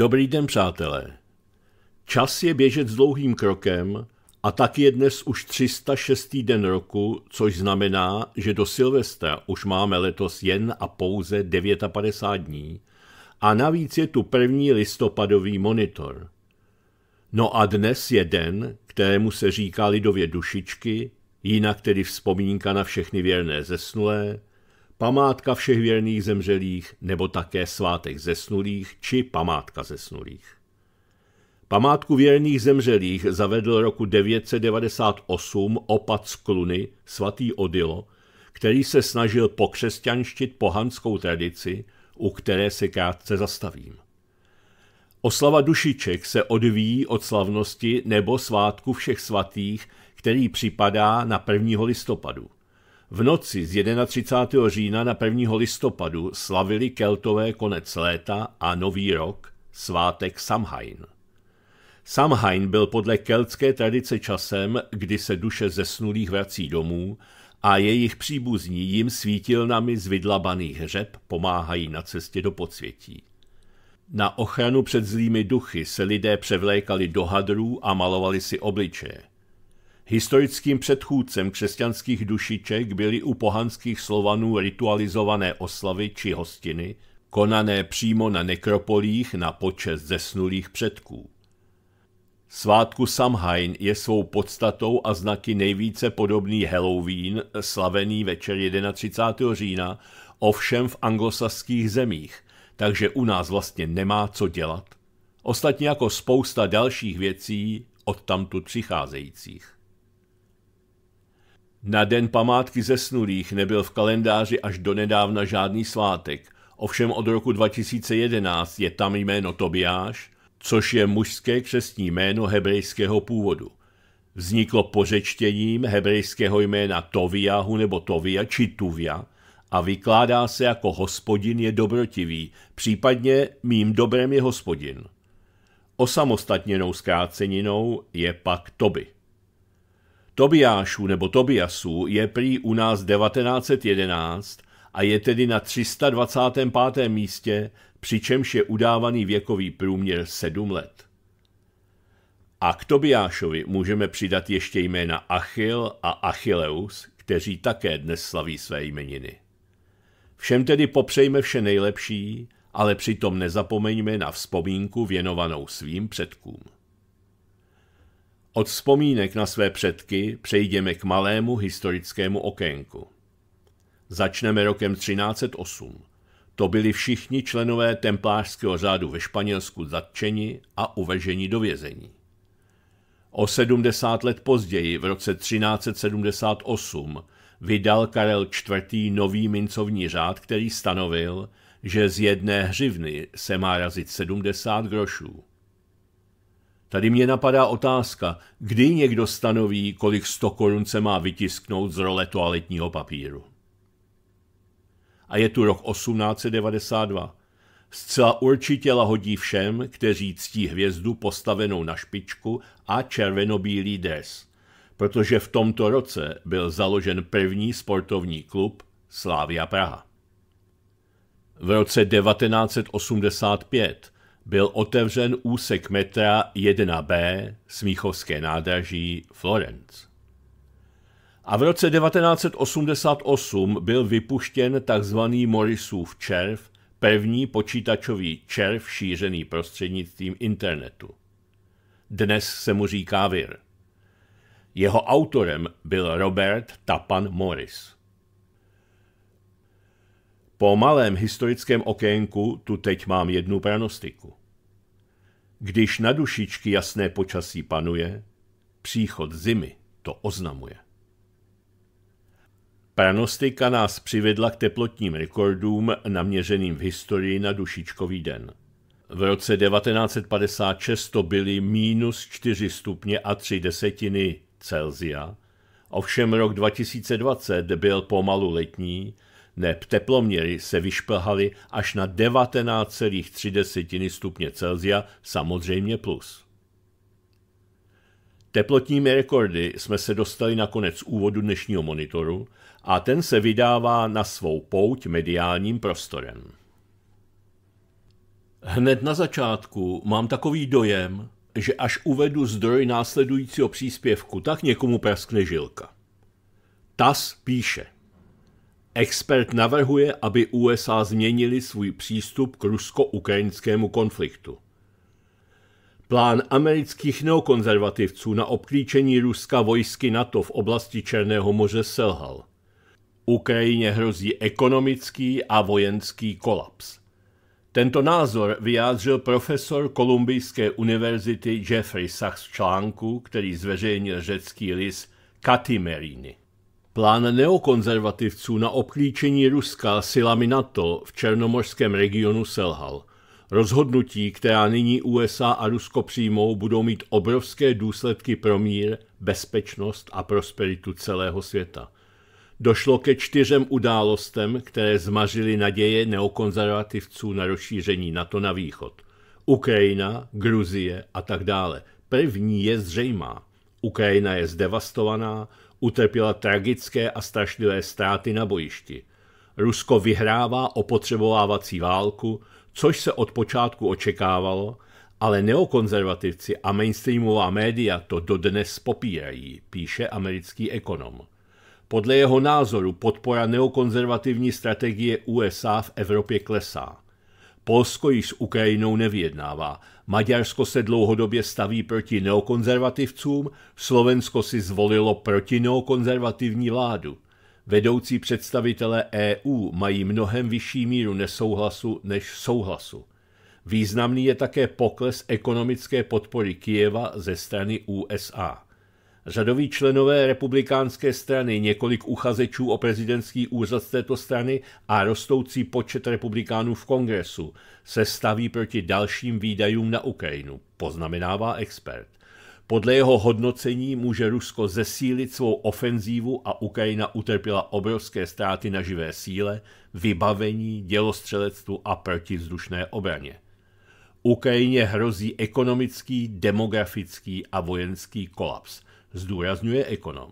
Dobrý den, přátelé. Čas je běžet s dlouhým krokem a tak je dnes už 306. den roku, což znamená, že do Silvestra už máme letos jen a pouze 59 dní a navíc je tu první listopadový monitor. No a dnes je den, kterému se říká lidově dušičky, jinak tedy vzpomínka na všechny věrné zesnulé, památka všech věrných zemřelých nebo také svátek zesnulých či památka zesnulých. Památku věrných zemřelých zavedl roku 998 opat z Kluny, svatý Odilo, který se snažil pokřesťanštit pohanskou tradici, u které se krátce zastavím. Oslava dušiček se odvíjí od slavnosti nebo svátku všech svatých, který připadá na 1. listopadu. V noci z 31. října na 1. listopadu slavili Keltové konec léta a nový rok, svátek Samhain. Samhain byl podle keltské tradice časem, kdy se duše zesnulých vrací domů a jejich příbuzní jim svítilnami z vydlabaných hřeb pomáhají na cestě do podsvětí. Na ochranu před zlými duchy se lidé převlékali do hadrů a malovali si obličeje. Historickým předchůdcem křesťanských dušiček byly u pohanských slovanů ritualizované oslavy či hostiny, konané přímo na nekropolích na počest zesnulých předků. Svátku Samhain je svou podstatou a znaky nejvíce podobný Halloween, slavený večer 31. října, ovšem v anglosaských zemích, takže u nás vlastně nemá co dělat. Ostatně jako spousta dalších věcí odtamtud přicházejících. Na den památky zesnulých nebyl v kalendáři až donedávna žádný svátek, ovšem od roku 2011 je tam jméno Tobiáš, což je mužské křestní jméno hebrejského původu. Vzniklo pořečtěním hebrejského jména Toviahu nebo Tovia či Tuvia a vykládá se jako hospodin je dobrotivý, případně mým dobrem je hospodin. Osamostatněnou zkráceninou je pak Toby. Tobiášů nebo Tobiasů je prý u nás 1911 a je tedy na 325. místě, přičemž je udávaný věkový průměr 7 let. A k Tobiášovi můžeme přidat ještě jména Achil a Achilleus, kteří také dnes slaví své jmeniny. Všem tedy popřejme vše nejlepší, ale přitom nezapomeňme na vzpomínku věnovanou svým předkům. Od vzpomínek na své předky přejdeme k malému historickému okénku. Začneme rokem 1308. To byli všichni členové templářského řádu ve Španělsku zatčeni a uveženi do vězení. O 70 let později, v roce 1378, vydal Karel IV. nový mincovní řád, který stanovil, že z jedné hřivny se má razit 70 grošů. Tady mě napadá otázka, kdy někdo stanoví, kolik sto korun se má vytisknout z role toaletního papíru. A je tu rok 1892. Zcela určitě lahodí všem, kteří ctí hvězdu postavenou na špičku a červenobílý dres, protože v tomto roce byl založen první sportovní klub Slávia Praha. V roce 1985 byl otevřen úsek metra 1B Smíchovské nádraží Florence. A v roce 1988 byl vypuštěn tzv. Morrisův červ, první počítačový červ šířený prostřednictvím internetu. Dnes se mu říká vir. Jeho autorem byl Robert Tapan Morris. Po malém historickém okénku tu teď mám jednu pranostiku. Když na dušičky jasné počasí panuje, příchod zimy to oznamuje. Pranostika nás přivedla k teplotním rekordům naměřeným v historii na dušičkový den. V roce 1956 to byly minus 4 stupně a 3 desetiny Celzia, ovšem rok 2020 byl pomalu letní neb teploměry se vyšplhaly až na 19,3 stupně Celsia, samozřejmě plus. Teplotními rekordy jsme se dostali na konec úvodu dnešního monitoru a ten se vydává na svou pouť mediálním prostorem. Hned na začátku mám takový dojem, že až uvedu zdroj následujícího příspěvku, tak někomu praskne žilka. TAS píše – Expert navrhuje, aby USA změnili svůj přístup k rusko-ukrajinskému konfliktu. Plán amerických neokonzervativců na obklíčení Ruska vojsky NATO v oblasti Černého moře selhal. Ukrajině hrozí ekonomický a vojenský kolaps. Tento názor vyjádřil profesor Kolumbijské univerzity Jeffrey Sachs v článku, který zveřejnil řecký list Katimerini. Plán neokonzervativců na obklíčení Ruska silami NATO v černomořském regionu selhal. Rozhodnutí, která nyní USA a Rusko přijmou, budou mít obrovské důsledky pro mír, bezpečnost a prosperitu celého světa. Došlo ke čtyřem událostem, které zmařily naděje neokonzervativců na rozšíření NATO na východ. Ukrajina, Gruzie a tak dále. První je zřejmá. Ukrajina je zdevastovaná, utrpěla tragické a strašlivé ztráty na bojišti. Rusko vyhrává opotřebovávací válku, což se od počátku očekávalo, ale neokonzervativci a mainstreamová média to dodnes popírají, píše americký ekonom. Podle jeho názoru podpora neokonzervativní strategie USA v Evropě klesá. Polsko již s Ukrajinou nevyjednává. Maďarsko se dlouhodobě staví proti neokonzervativcům, Slovensko si zvolilo proti neokonzervativní vládu. Vedoucí představitelé EU mají mnohem vyšší míru nesouhlasu než souhlasu. Významný je také pokles ekonomické podpory Kijeva ze strany USA. Řadoví členové republikánské strany, několik uchazečů o prezidentský úřad z této strany a rostoucí počet republikánů v kongresu se staví proti dalším výdajům na Ukrajinu, poznamenává expert. Podle jeho hodnocení může Rusko zesílit svou ofenzívu a Ukrajina utrpěla obrovské ztráty na živé síle, vybavení, dělostřelectvu a protivzdušné obraně. Ukrajině hrozí ekonomický, demografický a vojenský kolaps – zdůrazňuje ekonom.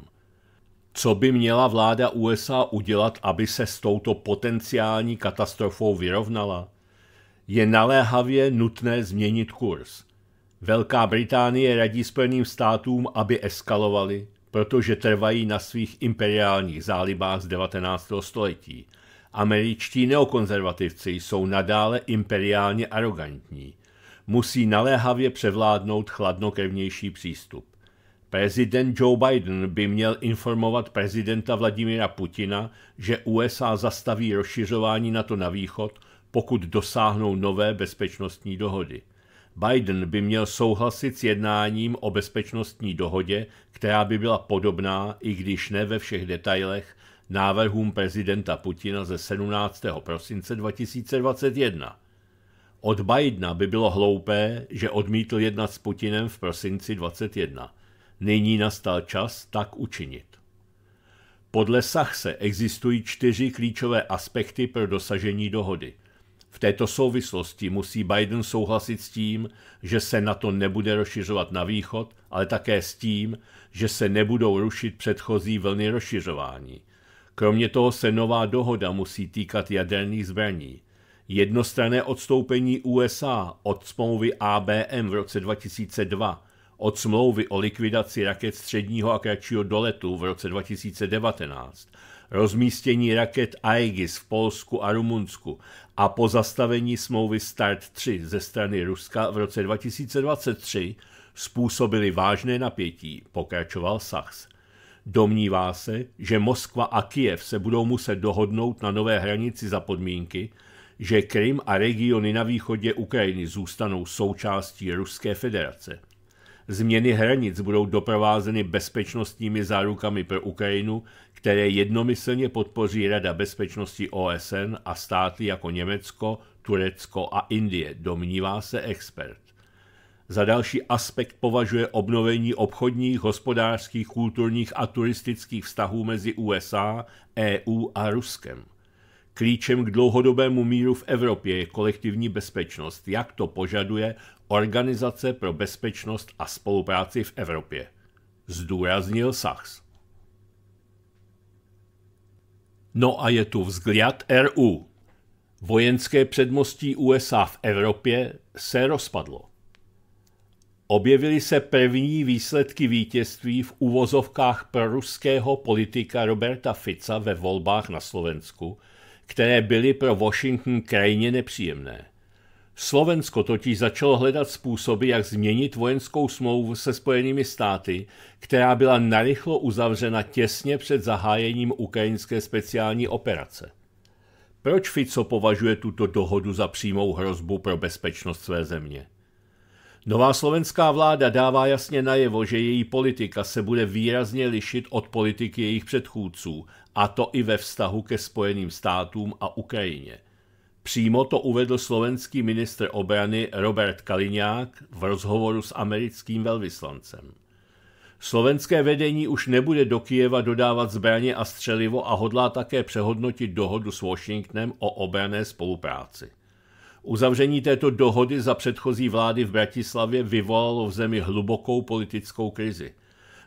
Co by měla vláda USA udělat, aby se s touto potenciální katastrofou vyrovnala? Je naléhavě nutné změnit kurz. Velká Británie radí Spojeným státům, aby eskalovali, protože trvají na svých imperiálních zálibách z 19. století. Američtí neokonzervativci jsou nadále imperiálně arrogantní. Musí naléhavě převládnout chladnokrevnější přístup. Prezident Joe Biden by měl informovat prezidenta Vladimira Putina, že USA zastaví rozšiřování NATO na východ, pokud dosáhnou nové bezpečnostní dohody. Biden by měl souhlasit s jednáním o bezpečnostní dohodě, která by byla podobná, i když ne ve všech detailech, návrhům prezidenta Putina ze 17. prosince 2021. Od Bidena by bylo hloupé, že odmítl jednat s Putinem v prosinci 2021. Nyní nastal čas tak učinit. Podle Sachse existují čtyři klíčové aspekty pro dosažení dohody. V této souvislosti musí Biden souhlasit s tím, že se na to nebude rozšiřovat na východ, ale také s tím, že se nebudou rušit předchozí vlny rozšiřování. Kromě toho se nová dohoda musí týkat jaderných zbraní. Jednostrané odstoupení USA od smlouvy ABM v roce 2002 od smlouvy o likvidaci raket středního a kratšího doletu v roce 2019, rozmístění raket Aegis v Polsku a Rumunsku a pozastavení smlouvy START 3 ze strany Ruska v roce 2023 způsobily vážné napětí, pokračoval Sachs. Domnívá se, že Moskva a Kiev se budou muset dohodnout na nové hranici za podmínky, že Krym a regiony na východě Ukrajiny zůstanou součástí Ruské federace – Změny hranic budou doprovázeny bezpečnostními zárukami pro Ukrajinu, které jednomyslně podpoří Rada bezpečnosti OSN a státy jako Německo, Turecko a Indie, domnívá se expert. Za další aspekt považuje obnovení obchodních, hospodářských, kulturních a turistických vztahů mezi USA, EU a Ruskem. Klíčem k dlouhodobému míru v Evropě je kolektivní bezpečnost, jak to požaduje Organizace pro bezpečnost a spolupráci v Evropě. Zdůraznil Sachs. No a je tu vzгляd RU. Vojenské předmostí USA v Evropě se rozpadlo. Objevily se první výsledky vítězství v uvozovkách proruského politika Roberta Fica ve volbách na Slovensku – které byly pro Washington krajně nepříjemné. Slovensko totiž začalo hledat způsoby, jak změnit vojenskou smlouvu se Spojenými státy, která byla narychlo uzavřena těsně před zahájením ukrajinské speciální operace. Proč Fico považuje tuto dohodu za přímou hrozbu pro bezpečnost své země? Nová slovenská vláda dává jasně najevo, že její politika se bude výrazně lišit od politiky jejich předchůdců, a to i ve vztahu ke Spojeným státům a Ukrajině. Přímo to uvedl slovenský ministr obrany Robert Kaliňák v rozhovoru s americkým velvyslancem. Slovenské vedení už nebude do Kijeva dodávat zbraně a střelivo a hodlá také přehodnotit dohodu s Washingtonem o obrané spolupráci. Uzavření této dohody za předchozí vlády v Bratislavě vyvolalo v zemi hlubokou politickou krizi.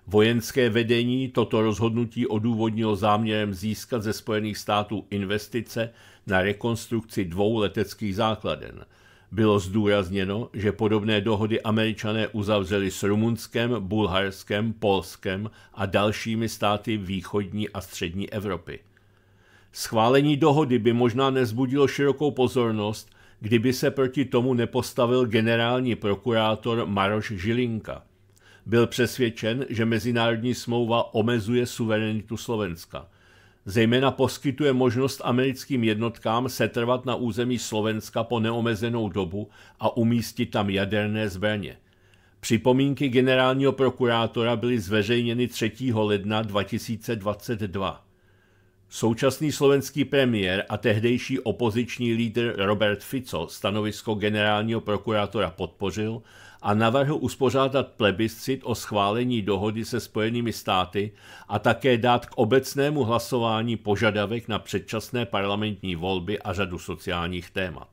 Vojenské vedení toto rozhodnutí odůvodnilo záměrem získat ze Spojených států investice na rekonstrukci dvou leteckých základen. Bylo zdůrazněno, že podobné dohody američané uzavřeli s Rumunskem, Bulharskem, Polskem a dalšími státy východní a střední Evropy. Schválení dohody by možná nezbudilo širokou pozornost, kdyby se proti tomu nepostavil generální prokurátor Maroš Žilinka. Byl přesvědčen, že mezinárodní smlouva omezuje suverenitu Slovenska. Zejména poskytuje možnost americkým jednotkám setrvat na území Slovenska po neomezenou dobu a umístit tam jaderné zbraně. Připomínky generálního prokurátora byly zveřejněny 3. ledna 2022. Současný slovenský premiér a tehdejší opoziční lídr Robert Fico stanovisko generálního prokurátora podpořil a navrhl uspořádat plebiscit o schválení dohody se Spojenými státy a také dát k obecnému hlasování požadavek na předčasné parlamentní volby a řadu sociálních témat.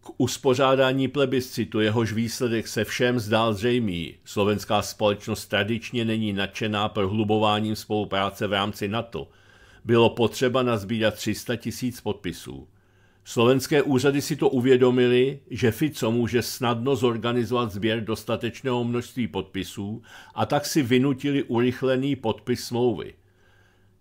K uspořádání plebiscitu jehož výsledek se všem zdál zřejmý. Slovenská společnost tradičně není nadšená prohlubováním spolupráce v rámci NATO – bylo potřeba nazbírat 300 tisíc podpisů. Slovenské úřady si to uvědomili, že Fico může snadno zorganizovat sběr dostatečného množství podpisů a tak si vynutili urychlený podpis smlouvy.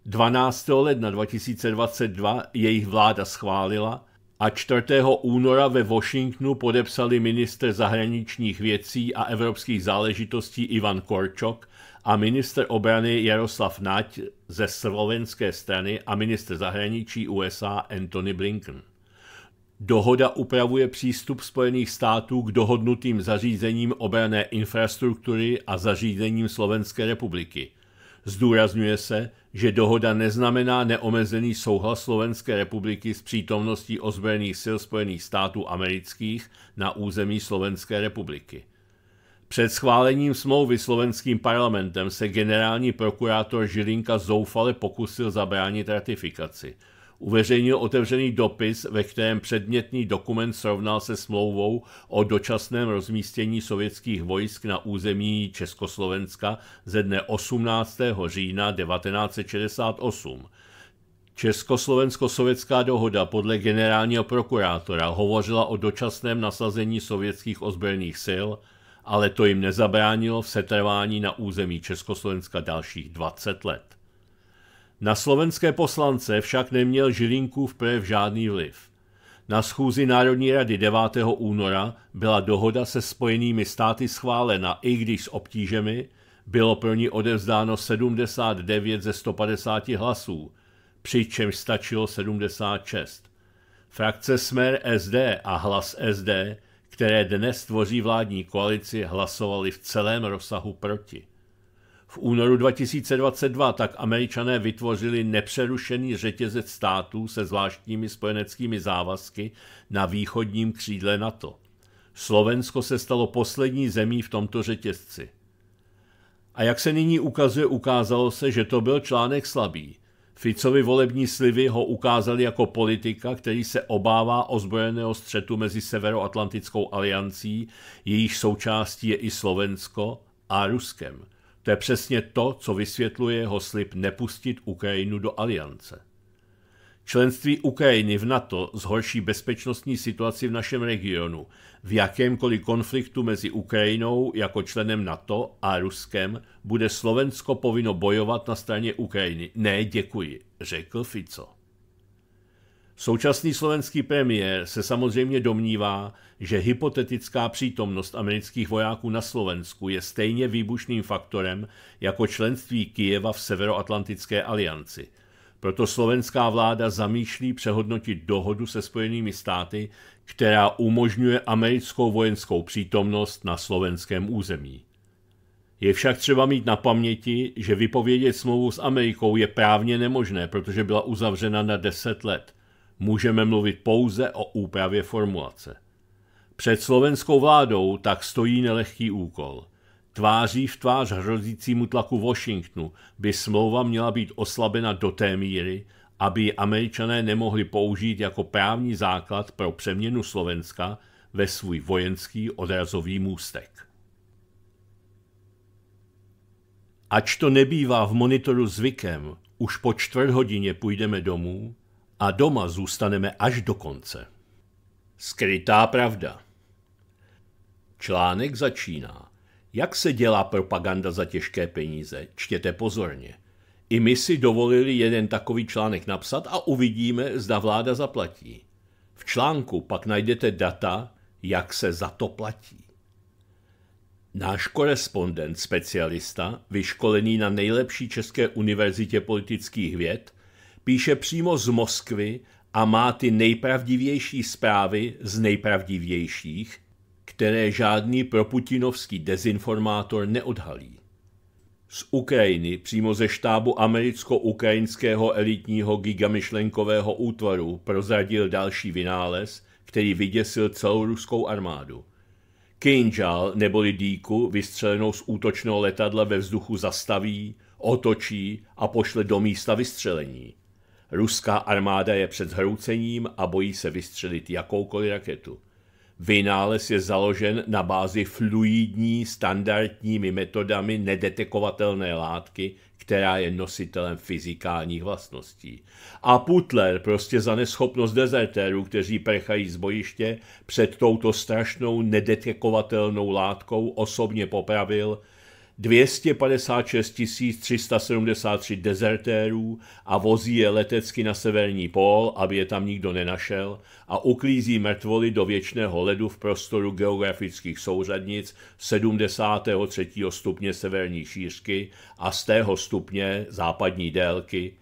12. ledna 2022 jejich vláda schválila a 4. února ve Washingtonu podepsali minister zahraničních věcí a evropských záležitostí Ivan Korčok a minister obrany Jaroslav Nať ze slovenské strany a minister zahraničí USA Anthony Blinken. Dohoda upravuje přístup Spojených států k dohodnutým zařízením obrané infrastruktury a zařízením Slovenské republiky. Zdůrazňuje se, že dohoda neznamená neomezený souhlas Slovenské republiky s přítomností ozbrojených sil Spojených států amerických na území Slovenské republiky. Před schválením smlouvy slovenským parlamentem se generální prokurátor Žilinka zoufale pokusil zabránit ratifikaci. Uveřejnil otevřený dopis, ve kterém předmětný dokument srovnal se smlouvou o dočasném rozmístění sovětských vojsk na území Československa ze dne 18. října 1968. Československo-sovětská dohoda podle generálního prokurátora hovořila o dočasném nasazení sovětských ozbrojených sil – ale to jim nezabránilo v setrvání na území Československa dalších 20 let. Na slovenské poslance však neměl Žilinkův projev žádný vliv. Na schůzi Národní rady 9. února byla dohoda se spojenými státy schválena, i když s obtížemi, bylo pro ní odevzdáno 79 ze 150 hlasů, přičemž stačilo 76. Frakce Smer SD a hlas SD které dnes tvoří vládní koalici, hlasovali v celém rozsahu proti. V únoru 2022 tak američané vytvořili nepřerušený řetězec států se zvláštními spojeneckými závazky na východním křídle NATO. Slovensko se stalo poslední zemí v tomto řetězci. A jak se nyní ukazuje, ukázalo se, že to byl článek slabý – Ficovi volební slivy ho ukázali jako politika, který se obává ozbrojeného střetu mezi Severoatlantickou aliancí, jejíž součástí je i Slovensko, a Ruskem. To je přesně to, co vysvětluje jeho slib nepustit Ukrajinu do aliance. Členství Ukrajiny v NATO zhorší bezpečnostní situaci v našem regionu. V jakémkoliv konfliktu mezi Ukrajinou jako členem NATO a Ruskem bude Slovensko povinno bojovat na straně Ukrajiny. Ne, děkuji, řekl Fico. Současný slovenský premiér se samozřejmě domnívá, že hypotetická přítomnost amerických vojáků na Slovensku je stejně výbušným faktorem jako členství Kijeva v Severoatlantické alianci – proto slovenská vláda zamýšlí přehodnotit dohodu se Spojenými státy, která umožňuje americkou vojenskou přítomnost na slovenském území. Je však třeba mít na paměti, že vypovědět smlouvu s Amerikou je právně nemožné, protože byla uzavřena na 10 let. Můžeme mluvit pouze o úpravě formulace. Před slovenskou vládou tak stojí nelehký úkol – Tváří v tvář hrozícímu tlaku Washingtonu by smlouva měla být oslabena do té míry, aby ji američané nemohli použít jako právní základ pro přeměnu Slovenska ve svůj vojenský odrazový můstek. Ač to nebývá v monitoru zvykem, už po čtvrt hodině půjdeme domů a doma zůstaneme až do konce. Skrytá pravda Článek začíná. Jak se dělá propaganda za těžké peníze? Čtěte pozorně. I my si dovolili jeden takový článek napsat a uvidíme, zda vláda zaplatí. V článku pak najdete data, jak se za to platí. Náš korespondent, specialista, vyškolený na nejlepší České univerzitě politických věd, píše přímo z Moskvy a má ty nejpravdivější zprávy z nejpravdivějších, které žádný proputinovský dezinformátor neodhalí. Z Ukrajiny přímo ze štábu americko-ukrajinského elitního gigamyšlenkového útvaru prozradil další vynález, který vyděsil celou ruskou armádu. Kinjal neboli dýku vystřelenou z útočného letadla ve vzduchu zastaví, otočí a pošle do místa vystřelení. Ruská armáda je před zhroucením a bojí se vystřelit jakoukoliv raketu. Vynález je založen na bázi fluidní standardními metodami nedetekovatelné látky, která je nositelem fyzikálních vlastností. A Putler prostě za neschopnost dezertérů, kteří prchají z bojiště, před touto strašnou nedetekovatelnou látkou osobně popravil 256 373 dezertérů a vozí je letecky na severní pól, aby je tam nikdo nenašel a uklízí mrtvoly do věčného ledu v prostoru geografických souřadnic 73. stupně severní šířky a z tého stupně západní délky,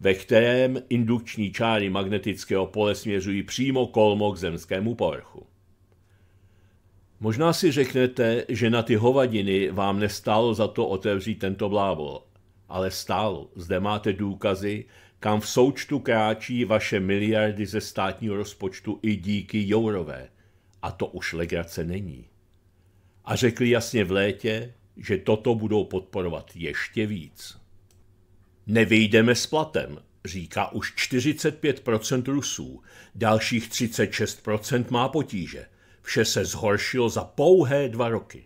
ve kterém indukční čáry magnetického pole směřují přímo kolmo k zemskému povrchu. Možná si řeknete, že na ty hovadiny vám nestálo za to otevřít tento blábol. Ale stálo. Zde máte důkazy, kam v součtu kráčí vaše miliardy ze státního rozpočtu i díky Jourové. A to už legrace není. A řekli jasně v létě, že toto budou podporovat ještě víc. Nevyjdeme s platem, říká už 45% Rusů, dalších 36% má potíže. Vše se zhoršilo za pouhé dva roky.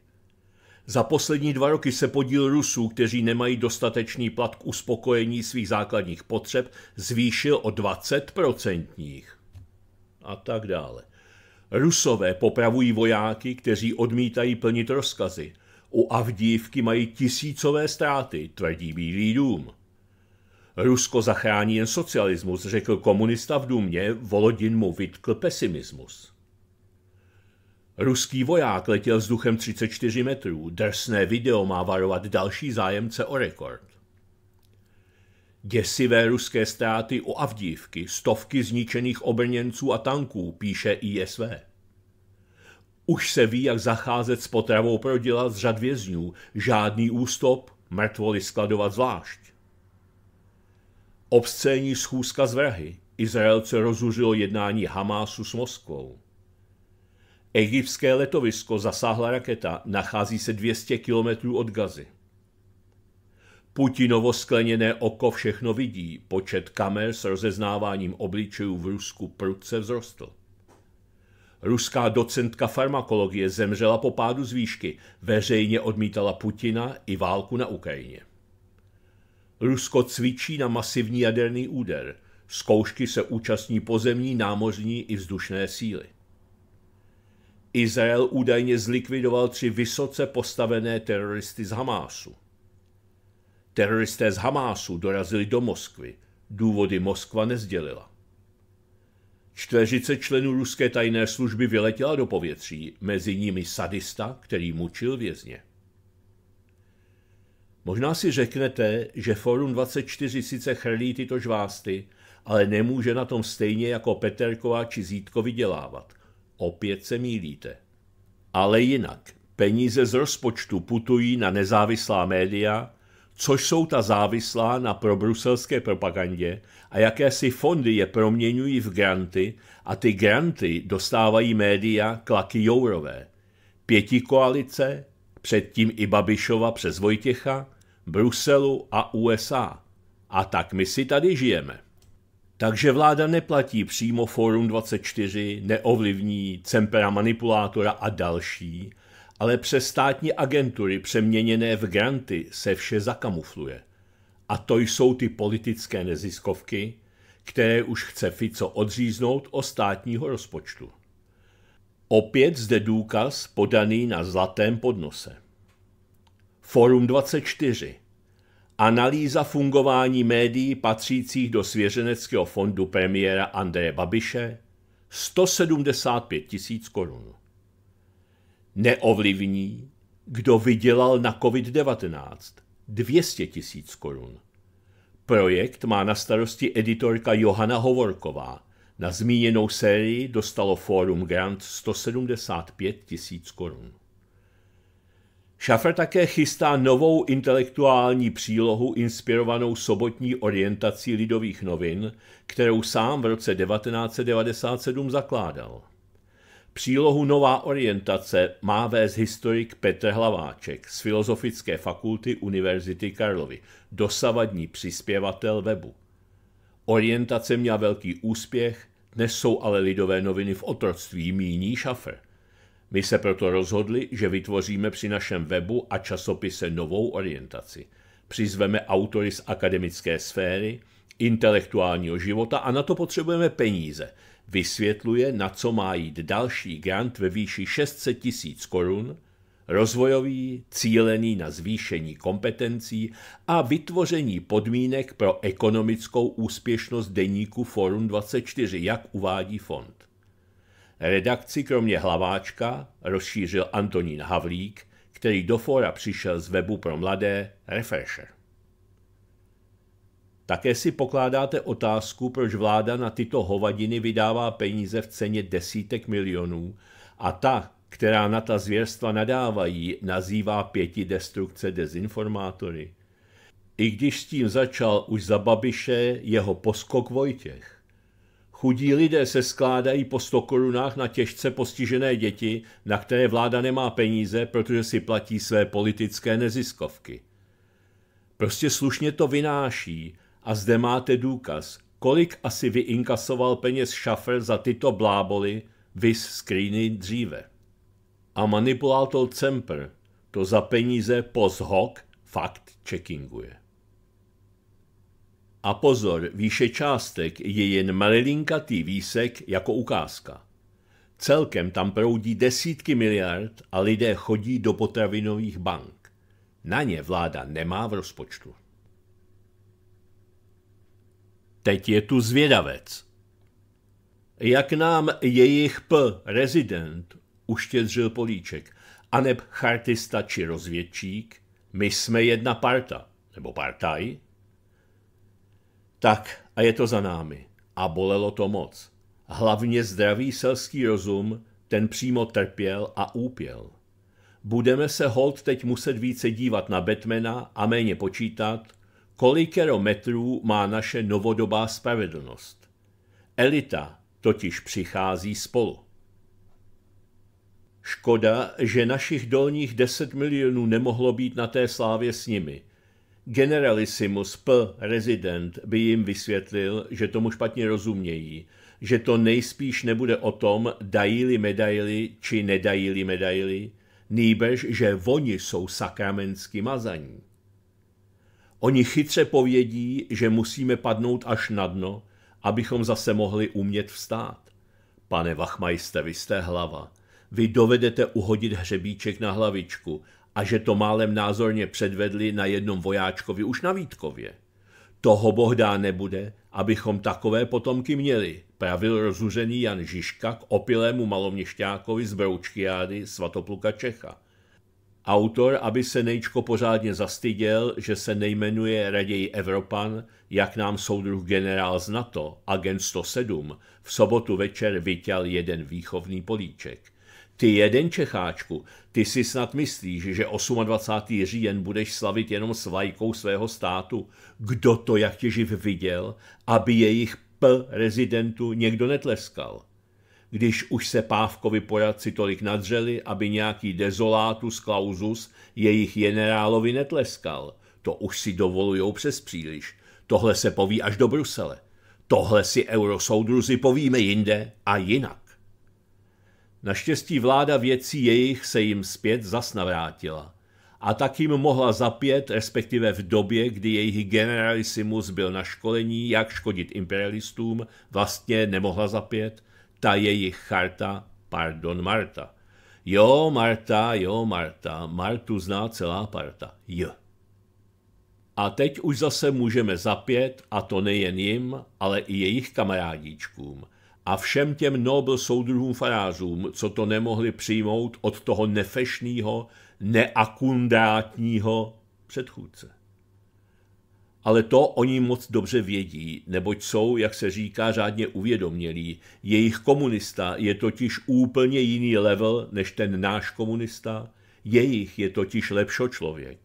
Za poslední dva roky se podíl Rusů, kteří nemají dostatečný plat k uspokojení svých základních potřeb, zvýšil o 20%. A tak dále. Rusové popravují vojáky, kteří odmítají plnit rozkazy. U Avdívky mají tisícové ztráty, tvrdí Bílý dům. Rusko zachrání jen socialismus, řekl komunista v důmě, Volodin mu vytkl pesimismus. Ruský voják letěl vzduchem 34 metrů. Drsné video má varovat další zájemce o rekord. Děsivé ruské ztráty o Avdívky, stovky zničených obrněnců a tanků, píše ISV. Už se ví, jak zacházet s potravou pro dělat z řad vězňů. Žádný ústop, mrtvoli skladovat zvlášť. Obscénní schůzka z vrahy. Izraelce rozuřilo jednání Hamásu s Moskvou. Egyptské letovisko zasáhla raketa, nachází se 200 kilometrů od Gazy. Putinovo skleněné oko všechno vidí, počet kamer s rozeznáváním obličejů v Rusku prudce vzrostl. Ruská docentka farmakologie zemřela po pádu z výšky, veřejně odmítala Putina i válku na Ukrajině. Rusko cvičí na masivní jaderný úder, zkoušky se účastní pozemní, námořní i vzdušné síly. Izrael údajně zlikvidoval tři vysoce postavené teroristy z Hamásu. Teroristé z Hamásu dorazili do Moskvy. Důvody Moskva nezdělila. Čtveřice členů ruské tajné služby vyletěla do povětří, mezi nimi sadista, který mučil vězně. Možná si řeknete, že Forum 24 sice chrlí tyto žvásty, ale nemůže na tom stejně jako Peterková či Zítko vydělávat. Opět se mílíte. Ale jinak, peníze z rozpočtu putují na nezávislá média, což jsou ta závislá na probruselské propagandě a jakési fondy je proměňují v granty a ty granty dostávají média klaky jourové. Pěti koalice, předtím i Babišova přes Vojtěcha, Bruselu a USA. A tak my si tady žijeme. Takže vláda neplatí přímo Forum 24, neovlivní Cempera manipulátora a další, ale přes státní agentury přeměněné v granty se vše zakamufluje. A to jsou ty politické neziskovky, které už chce Fico odříznout o státního rozpočtu. Opět zde důkaz podaný na zlatém podnose. Forum 24 Analýza fungování médií patřících do svěřeneckého fondu premiéra Andreje Babiše 175 tisíc korun. Neovlivní, kdo vydělal na COVID-19 200 tisíc korun. Projekt má na starosti editorka Johana Hovorková. Na zmíněnou sérii dostalo Fórum Grant 175 tisíc korun. Schaffer také chystá novou intelektuální přílohu inspirovanou sobotní orientací lidových novin, kterou sám v roce 1997 zakládal. Přílohu Nová orientace má vést historik Petr Hlaváček z Filozofické fakulty Univerzity Karlovy, dosavadní přispěvatel webu. Orientace měla velký úspěch, dnes jsou ale lidové noviny v otroctví, míní Schaffer. My se proto rozhodli, že vytvoříme při našem webu a časopise novou orientaci. Přizveme autory z akademické sféry, intelektuálního života a na to potřebujeme peníze. Vysvětluje, na co má jít další grant ve výši 600 tisíc korun, rozvojový, cílený na zvýšení kompetencí a vytvoření podmínek pro ekonomickou úspěšnost deníku Forum 24, jak uvádí fond. Redakci kromě Hlaváčka rozšířil Antonín Havlík, který do fora přišel z webu pro mladé Refresher. Také si pokládáte otázku, proč vláda na tyto hovadiny vydává peníze v ceně desítek milionů a ta, která na ta zvěrstva nadávají, nazývá pěti destrukce dezinformátory. I když s tím začal už za Babiše jeho poskok Vojtěch. Chudí lidé se skládají po 100 korunách na těžce postižené děti, na které vláda nemá peníze, protože si platí své politické neziskovky. Prostě slušně to vynáší a zde máte důkaz, kolik asi vyinkasoval peněz šafer za tyto bláboli, vys skrýny dříve. A manipulátor Cemper to za peníze po zhok fakt checkinguje. A pozor, výše částek je jen malilinkatý výsek jako ukázka. Celkem tam proudí desítky miliard a lidé chodí do potravinových bank. Na ně vláda nemá v rozpočtu. Teď je tu zvědavec. Jak nám jejich P. rezident uštědřil políček, aneb chartista či rozvědčík, my jsme jedna parta, nebo partaj, tak a je to za námi. A bolelo to moc. Hlavně zdravý selský rozum, ten přímo trpěl a úpěl. Budeme se hold teď muset více dívat na Batmana a méně počítat, kolikero metrů má naše novodobá spravedlnost. Elita totiž přichází spolu. Škoda, že našich dolních 10 milionů nemohlo být na té slávě s nimi, Generalissimus P. Resident by jim vysvětlil, že tomu špatně rozumějí, že to nejspíš nebude o tom, dají-li medaily či nedají-li medaily, nýbež, že oni jsou sakramentsky mazaní. Oni chytře povědí, že musíme padnout až na dno, abychom zase mohli umět vstát. Pane Vachmajste, vy jste hlava. Vy dovedete uhodit hřebíček na hlavičku, a že to málem názorně předvedli na jednom vojáčkovi už na Vítkově. Toho bohdá nebude, abychom takové potomky měli, pravil rozuřený Jan Žižka k opilému maloměšťákovi z Broučkiády Svatopluka Čecha. Autor, aby se Nejčko pořádně zastyděl, že se nejmenuje raději Evropan, jak nám soudruh generál z NATO, agent 107, v sobotu večer vytěl jeden výchovný políček – ty jeden Čecháčku, ty si snad myslíš, že 28. říjen budeš slavit jenom s vajkou svého státu? Kdo to jak tě živ viděl, aby jejich p-rezidentu někdo netleskal? Když už se pávkovi poradci tolik nadřeli, aby nějaký dezolátus clausus jejich generálovi netleskal. To už si dovolujou přes příliš. Tohle se poví až do Brusele. Tohle si eurosoudruzi povíme jinde a jinak. Naštěstí vláda věcí jejich se jim zpět zas navrátila. A tak jim mohla zapět, respektive v době, kdy jejich generalisimus byl na školení, jak škodit imperialistům, vlastně nemohla zapět, ta jejich charta, pardon Marta. Jo, Marta, jo, Marta, Martu zná celá parta, jo. A teď už zase můžeme zapět, a to nejen jim, ale i jejich kamarádičkům – a všem těm nobl soudruhům farázům, co to nemohli přijmout od toho nefešného, neakundátního předchůdce. Ale to oni moc dobře vědí, neboť jsou, jak se říká, řádně uvědomělí. Jejich komunista je totiž úplně jiný level než ten náš komunista, jejich je totiž lepšo člověk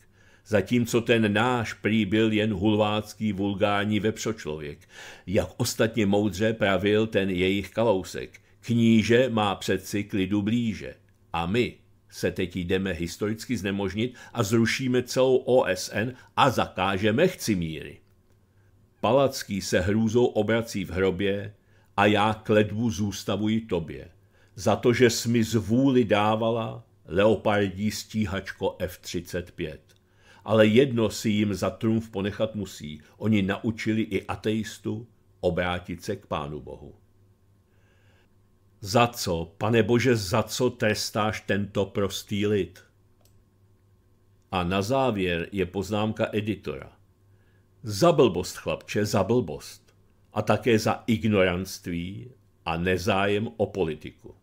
zatímco ten náš prý byl jen hulvácký vulgární vepřočlověk, jak ostatně moudře pravil ten jejich kalousek. Kníže má přeci klidu blíže. A my se teď jdeme historicky znemožnit a zrušíme celou OSN a zakážeme chci míry. Palacký se hrůzou obrací v hrobě a já kledbu zůstavuji tobě. Za to, že jsi mi z vůli dávala, leopardí stíhačko F-35 ale jedno si jim za trumf ponechat musí. Oni naučili i ateistu obrátit se k Pánu Bohu. Za co, pane Bože, za co trestáš tento prostý lid? A na závěr je poznámka editora. Za blbost, chlapče, za blbost. A také za ignoranství a nezájem o politiku.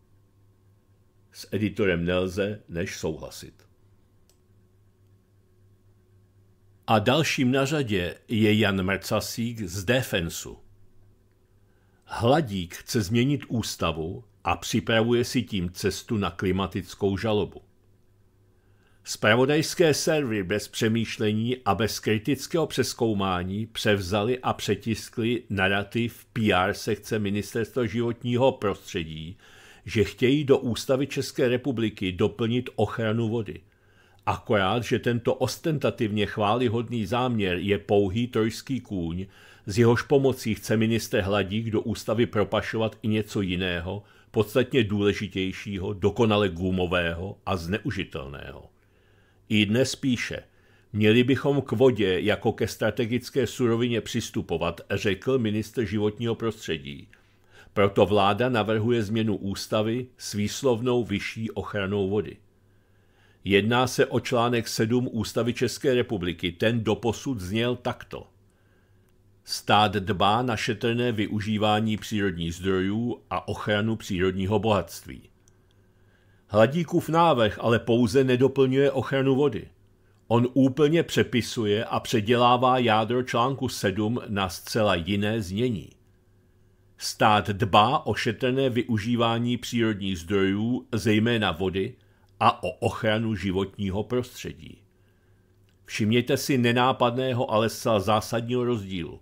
S editorem nelze než souhlasit. A dalším na řadě je Jan Mrcasík z Defensu. Hladík chce změnit ústavu a připravuje si tím cestu na klimatickou žalobu. Spravodajské servy bez přemýšlení a bez kritického přeskoumání převzali a přetiskli narrativ PR sekce Ministerstva životního prostředí, že chtějí do Ústavy České republiky doplnit ochranu vody – akorát, že tento ostentativně chválihodný záměr je pouhý trojský kůň, z jehož pomocí chce minister Hladík do ústavy propašovat i něco jiného, podstatně důležitějšího, dokonale gumového a zneužitelného. I dnes píše, měli bychom k vodě jako ke strategické surovině přistupovat, řekl minister životního prostředí. Proto vláda navrhuje změnu ústavy s výslovnou vyšší ochranou vody. Jedná se o článek 7 Ústavy České republiky. Ten doposud zněl takto. Stát dbá na šetrné využívání přírodních zdrojů a ochranu přírodního bohatství. Hladíkův návrh ale pouze nedoplňuje ochranu vody. On úplně přepisuje a předělává jádro článku 7 na zcela jiné znění. Stát dbá o šetrné využívání přírodních zdrojů, zejména vody, a o ochranu životního prostředí. Všimněte si nenápadného, ale zcela zásadního rozdílu.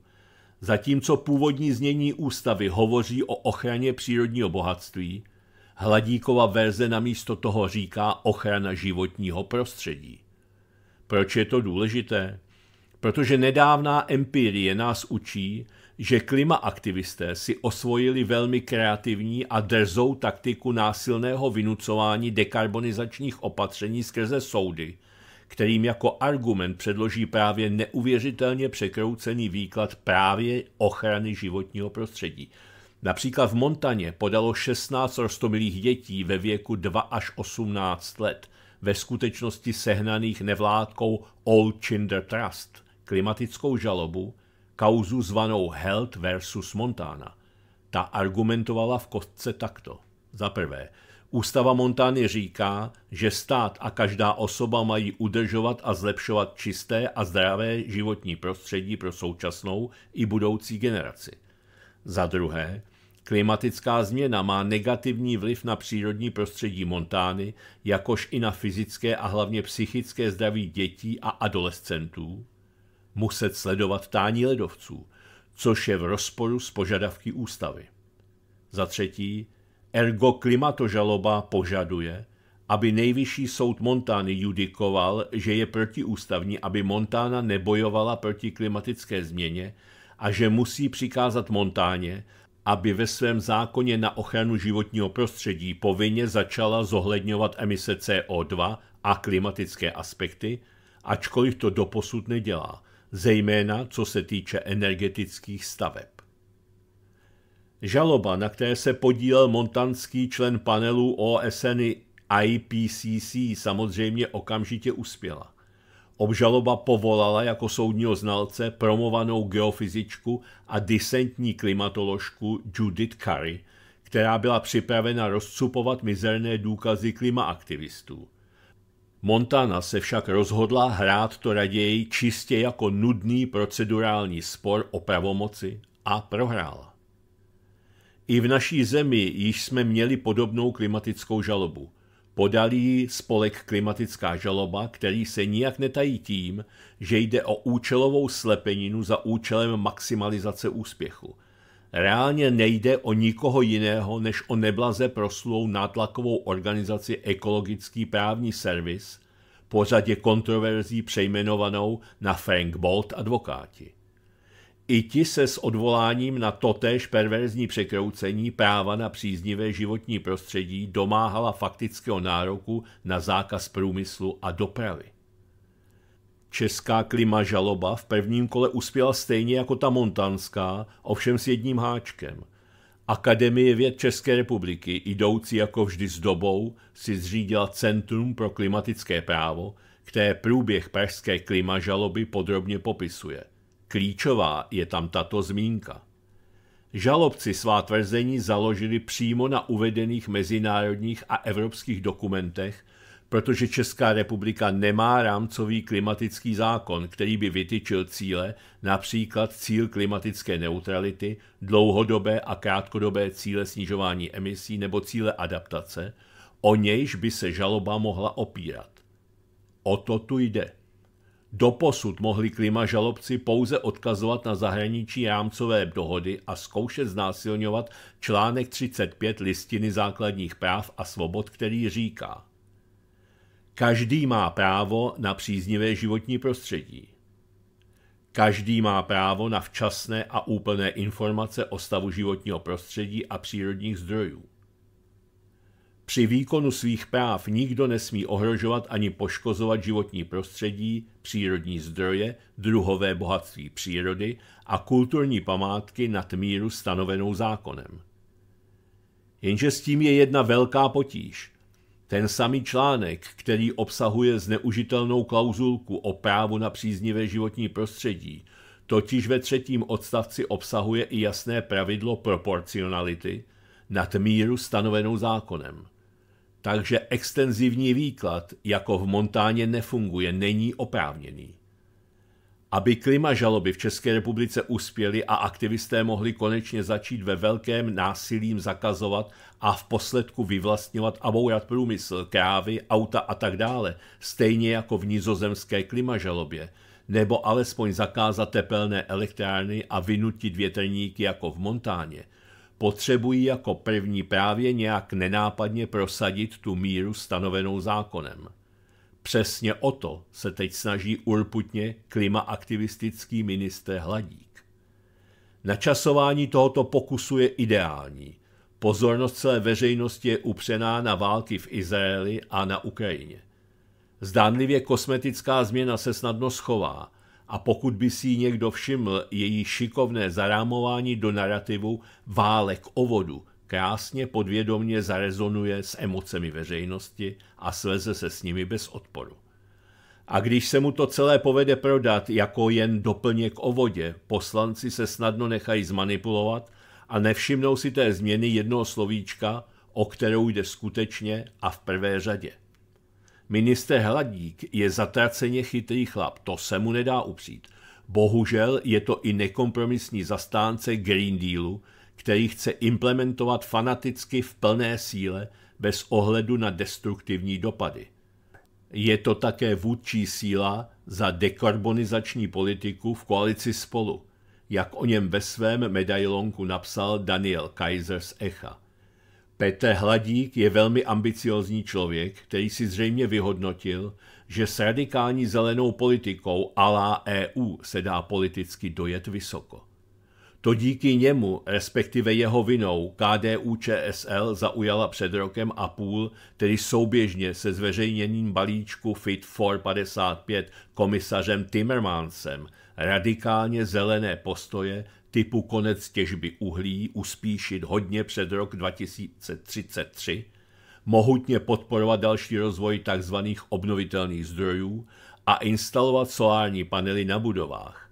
Zatímco původní znění ústavy hovoří o ochraně přírodního bohatství, Hladíkova verze namísto toho říká ochrana životního prostředí. Proč je to důležité? Protože nedávná empirie nás učí, že klimaaktivisté si osvojili velmi kreativní a drzou taktiku násilného vynucování dekarbonizačních opatření skrze soudy, kterým jako argument předloží právě neuvěřitelně překroucený výklad právě ochrany životního prostředí. Například v Montaně podalo 16 rostomilých dětí ve věku 2 až 18 let, ve skutečnosti sehnaných nevládkou All Chinder Trust, klimatickou žalobu, kauzu zvanou Held versus Montana. Ta argumentovala v kostce takto. Za prvé, ústava Montány říká, že stát a každá osoba mají udržovat a zlepšovat čisté a zdravé životní prostředí pro současnou i budoucí generaci. Za druhé, Klimatická změna má negativní vliv na přírodní prostředí Montány, jakož i na fyzické a hlavně psychické zdraví dětí a adolescentů muset sledovat tání ledovců, což je v rozporu s požadavky ústavy. Za třetí, ergo klimatožaloba požaduje, aby nejvyšší soud Montány judikoval, že je protiústavní, aby Montána nebojovala proti klimatické změně a že musí přikázat Montáně, aby ve svém zákoně na ochranu životního prostředí povinně začala zohledňovat emise CO2 a klimatické aspekty, ačkoliv to doposud nedělá, zejména co se týče energetických staveb. Žaloba, na které se podílel montanský člen panelu OSN IPCC, samozřejmě okamžitě uspěla. Obžaloba povolala jako soudního znalce promovanou geofyzičku a disentní klimatoložku Judith Curry, která byla připravena rozcupovat mizerné důkazy klimaaktivistů. Montana se však rozhodla hrát to raději čistě jako nudný procedurální spor o pravomoci a prohrála. I v naší zemi již jsme měli podobnou klimatickou žalobu. Podal ji spolek Klimatická žaloba, který se nijak netají tím, že jde o účelovou slepeninu za účelem maximalizace úspěchu – reálně nejde o nikoho jiného než o neblaze proslou nátlakovou organizaci Ekologický právní servis, po řadě kontroverzí přejmenovanou na Frank Bolt advokáti. I ti se s odvoláním na totéž perverzní překroucení práva na příznivé životní prostředí domáhala faktického nároku na zákaz průmyslu a dopravy. Česká klima žaloba v prvním kole uspěla stejně jako ta montanská, ovšem s jedním háčkem. Akademie věd České republiky, jdoucí jako vždy s dobou, si zřídila Centrum pro klimatické právo, které průběh pražské klima žaloby podrobně popisuje. Klíčová je tam tato zmínka. Žalobci svá tvrzení založili přímo na uvedených mezinárodních a evropských dokumentech protože Česká republika nemá rámcový klimatický zákon, který by vytyčil cíle, například cíl klimatické neutrality, dlouhodobé a krátkodobé cíle snižování emisí nebo cíle adaptace, o nějž by se žaloba mohla opírat. O to tu jde. Doposud mohli klima žalobci pouze odkazovat na zahraniční rámcové dohody a zkoušet znásilňovat článek 35 listiny základních práv a svobod, který říká – Každý má právo na příznivé životní prostředí. Každý má právo na včasné a úplné informace o stavu životního prostředí a přírodních zdrojů. Při výkonu svých práv nikdo nesmí ohrožovat ani poškozovat životní prostředí, přírodní zdroje, druhové bohatství přírody a kulturní památky nad míru stanovenou zákonem. Jenže s tím je jedna velká potíž – ten samý článek, který obsahuje zneužitelnou klauzulku o právu na příznivé životní prostředí, totiž ve třetím odstavci obsahuje i jasné pravidlo proporcionality nad míru stanovenou zákonem. Takže extenzivní výklad, jako v Montáně nefunguje, není oprávněný. Aby klima žaloby v České republice uspěly a aktivisté mohli konečně začít ve velkém násilím zakazovat a v posledku vyvlastňovat a bourat průmysl, krávy, auta a tak dále, stejně jako v nizozemské klimažalobě, nebo alespoň zakázat tepelné elektrárny a vynutit větrníky jako v Montáně, potřebují jako první právě nějak nenápadně prosadit tu míru stanovenou zákonem. Přesně o to se teď snaží urputně klimaaktivistický minister Hladík. Načasování tohoto pokusu je ideální. Pozornost celé veřejnosti je upřená na války v Izraeli a na Ukrajině. Zdánlivě kosmetická změna se snadno schová a pokud by si někdo všiml její šikovné zarámování do narrativu válek o vodu, krásně podvědomně zarezonuje s emocemi veřejnosti a sleze se s nimi bez odporu. A když se mu to celé povede prodat jako jen doplněk o vodě, poslanci se snadno nechají zmanipulovat a nevšimnou si té změny jednoho slovíčka, o kterou jde skutečně a v prvé řadě. Minister Hladík je zatraceně chytrý chlap, to se mu nedá upřít. Bohužel je to i nekompromisní zastánce Green Dealu, který chce implementovat fanaticky v plné síle bez ohledu na destruktivní dopady. Je to také vůdčí síla za dekarbonizační politiku v koalici spolu, jak o něm ve svém medailonku napsal Daniel Kaiser z Echa. Petr Hladík je velmi ambiciozní člověk, který si zřejmě vyhodnotil, že s radikální zelenou politikou alá EU se dá politicky dojet vysoko. To díky němu, respektive jeho vinou, KDU ČSL zaujala před rokem a půl, tedy souběžně se zveřejněním balíčku Fit for 55 komisařem Timmermansem, radikálně zelené postoje typu konec těžby uhlí uspíšit hodně před rok 2033, mohutně podporovat další rozvoj tzv. obnovitelných zdrojů a instalovat solární panely na budovách.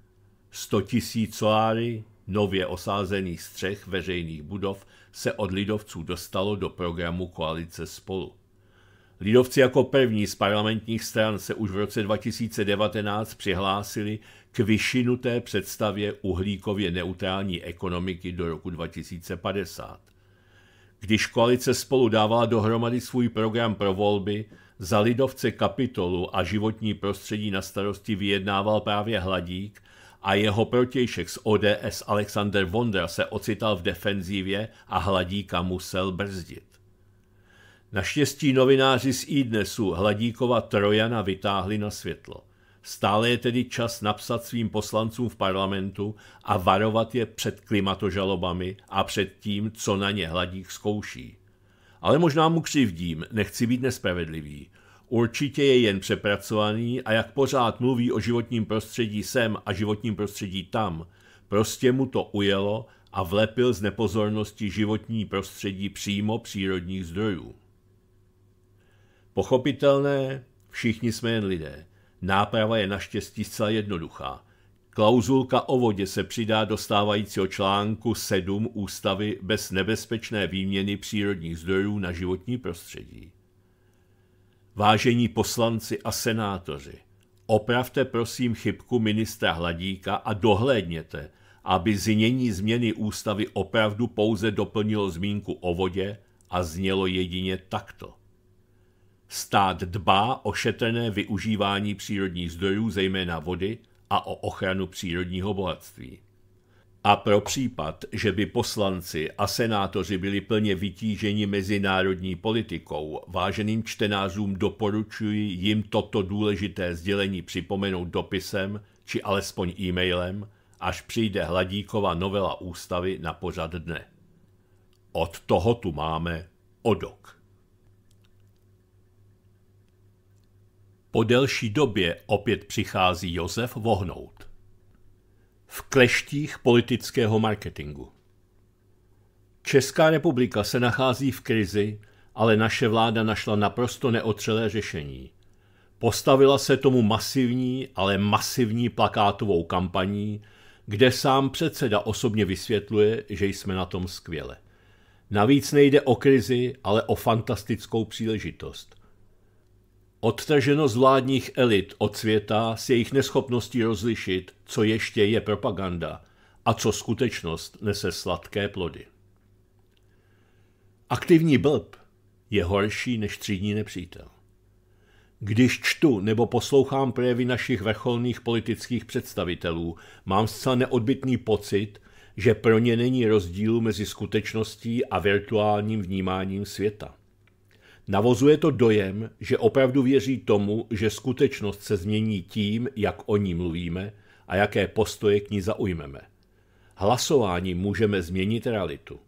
100 000 soláry, nově osázených střech veřejných budov se od lidovců dostalo do programu koalice spolu. Lidovci jako první z parlamentních stran se už v roce 2019 přihlásili k vyšinuté představě uhlíkově neutrální ekonomiky do roku 2050. Když koalice spolu dávala dohromady svůj program pro volby, za lidovce kapitolu a životní prostředí na starosti vyjednával právě Hladík – a jeho protějšek z ODS Alexander Vondra se ocital v defenzívě a Hladíka musel brzdit. Naštěstí novináři z Idnesu Hladíkova Trojana vytáhli na světlo. Stále je tedy čas napsat svým poslancům v parlamentu a varovat je před klimatožalobami a před tím, co na ně Hladík zkouší. Ale možná mu křivdím, nechci být nespravedlivý – Určitě je jen přepracovaný a jak pořád mluví o životním prostředí sem a životním prostředí tam, prostě mu to ujelo a vlepil z nepozornosti životní prostředí přímo přírodních zdrojů. Pochopitelné, všichni jsme jen lidé. Náprava je naštěstí zcela jednoduchá. Klauzulka o vodě se přidá do stávajícího článku 7 ústavy bez nebezpečné výměny přírodních zdrojů na životní prostředí. Vážení poslanci a senátoři, opravte prosím chybku ministra Hladíka a dohlédněte, aby znění změny ústavy opravdu pouze doplnilo zmínku o vodě a znělo jedině takto. Stát dbá o šetrné využívání přírodních zdrojů, zejména vody, a o ochranu přírodního bohatství. A pro případ, že by poslanci a senátoři byli plně vytíženi mezinárodní politikou, váženým čtenářům doporučuji jim toto důležité sdělení připomenout dopisem či alespoň e-mailem, až přijde Hladíkova novela ústavy na pořad dne. Od toho tu máme odok. Po delší době opět přichází Josef vohnout v kleštích politického marketingu. Česká republika se nachází v krizi, ale naše vláda našla naprosto neotřelé řešení. Postavila se tomu masivní, ale masivní plakátovou kampaní, kde sám předseda osobně vysvětluje, že jsme na tom skvěle. Navíc nejde o krizi, ale o fantastickou příležitost. Odtaženost vládních elit od světa s jejich neschopností rozlišit, co ještě je propaganda a co skutečnost nese sladké plody. Aktivní blb je horší než třídní nepřítel. Když čtu nebo poslouchám projevy našich vrcholných politických představitelů, mám zcela neodbitný pocit, že pro ně není rozdílu mezi skutečností a virtuálním vnímáním světa. Navozuje to dojem, že opravdu věří tomu, že skutečnost se změní tím, jak o ní mluvíme a jaké postoje k ní zaujmeme. Hlasování můžeme změnit realitu.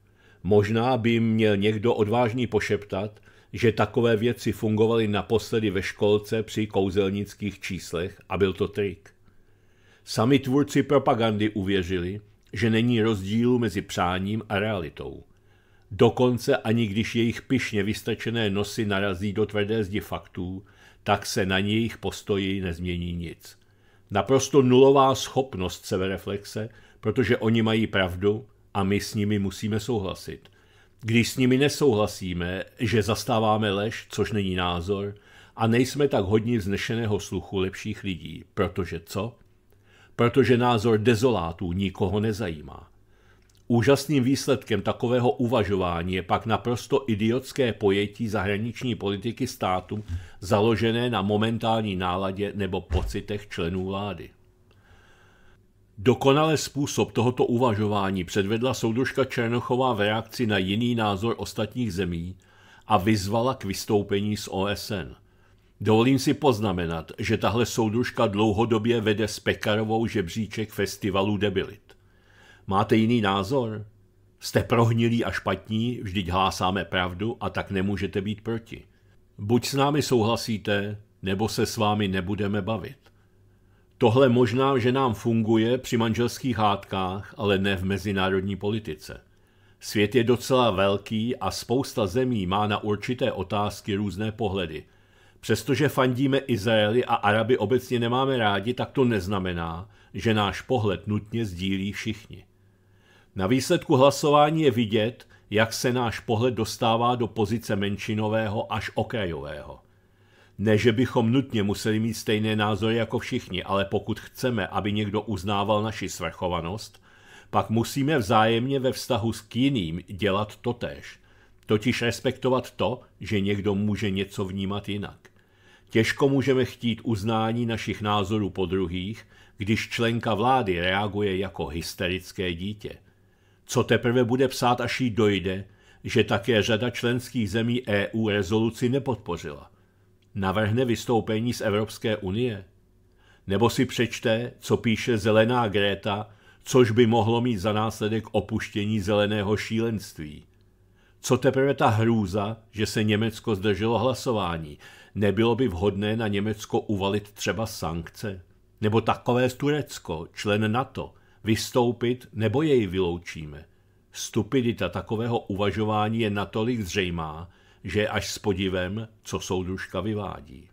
Možná by měl někdo odvážný pošeptat, že takové věci fungovaly naposledy ve školce při kouzelnických číslech a byl to trik. Sami tvůrci propagandy uvěřili, že není rozdílu mezi přáním a realitou – Dokonce ani když jejich pyšně vystačené nosy narazí do tvrdé zdi faktů, tak se na jejich postoji nezmění nic. Naprosto nulová schopnost sebereflexe, protože oni mají pravdu a my s nimi musíme souhlasit. Když s nimi nesouhlasíme, že zastáváme lež, což není názor, a nejsme tak hodní vznešeného sluchu lepších lidí, protože co? Protože názor dezolátů nikoho nezajímá. Úžasným výsledkem takového uvažování je pak naprosto idiotské pojetí zahraniční politiky státu založené na momentální náladě nebo pocitech členů vlády. Dokonale způsob tohoto uvažování předvedla soudružka Černochová v reakci na jiný názor ostatních zemí a vyzvala k vystoupení z OSN. Dovolím si poznamenat, že tahle soudružka dlouhodobě vede s Pekarovou žebříček festivalu debilit. Máte jiný názor? Jste prohnilí a špatní, vždyť hlásáme pravdu a tak nemůžete být proti. Buď s námi souhlasíte, nebo se s vámi nebudeme bavit. Tohle možná, že nám funguje při manželských hádkách, ale ne v mezinárodní politice. Svět je docela velký a spousta zemí má na určité otázky různé pohledy. Přestože fandíme Izraeli a Araby obecně nemáme rádi, tak to neznamená, že náš pohled nutně sdílí všichni. Na výsledku hlasování je vidět, jak se náš pohled dostává do pozice menšinového až okrajového. Ne, že bychom nutně museli mít stejné názory jako všichni, ale pokud chceme, aby někdo uznával naši svrchovanost, pak musíme vzájemně ve vztahu s k jiným dělat totéž. Totiž respektovat to, že někdo může něco vnímat jinak. Těžko můžeme chtít uznání našich názorů po druhých, když členka vlády reaguje jako hysterické dítě – co teprve bude psát, až jí dojde, že také řada členských zemí EU rezoluci nepodpořila. Navrhne vystoupení z Evropské unie? Nebo si přečte, co píše zelená Gréta, což by mohlo mít za následek opuštění zeleného šílenství. Co teprve ta hrůza, že se Německo zdrželo hlasování? Nebylo by vhodné na Německo uvalit třeba sankce? Nebo takové z Turecko, člen NATO – vystoupit nebo jej vyloučíme. Stupidita takového uvažování je natolik zřejmá, že až s podivem, co soudružka vyvádí.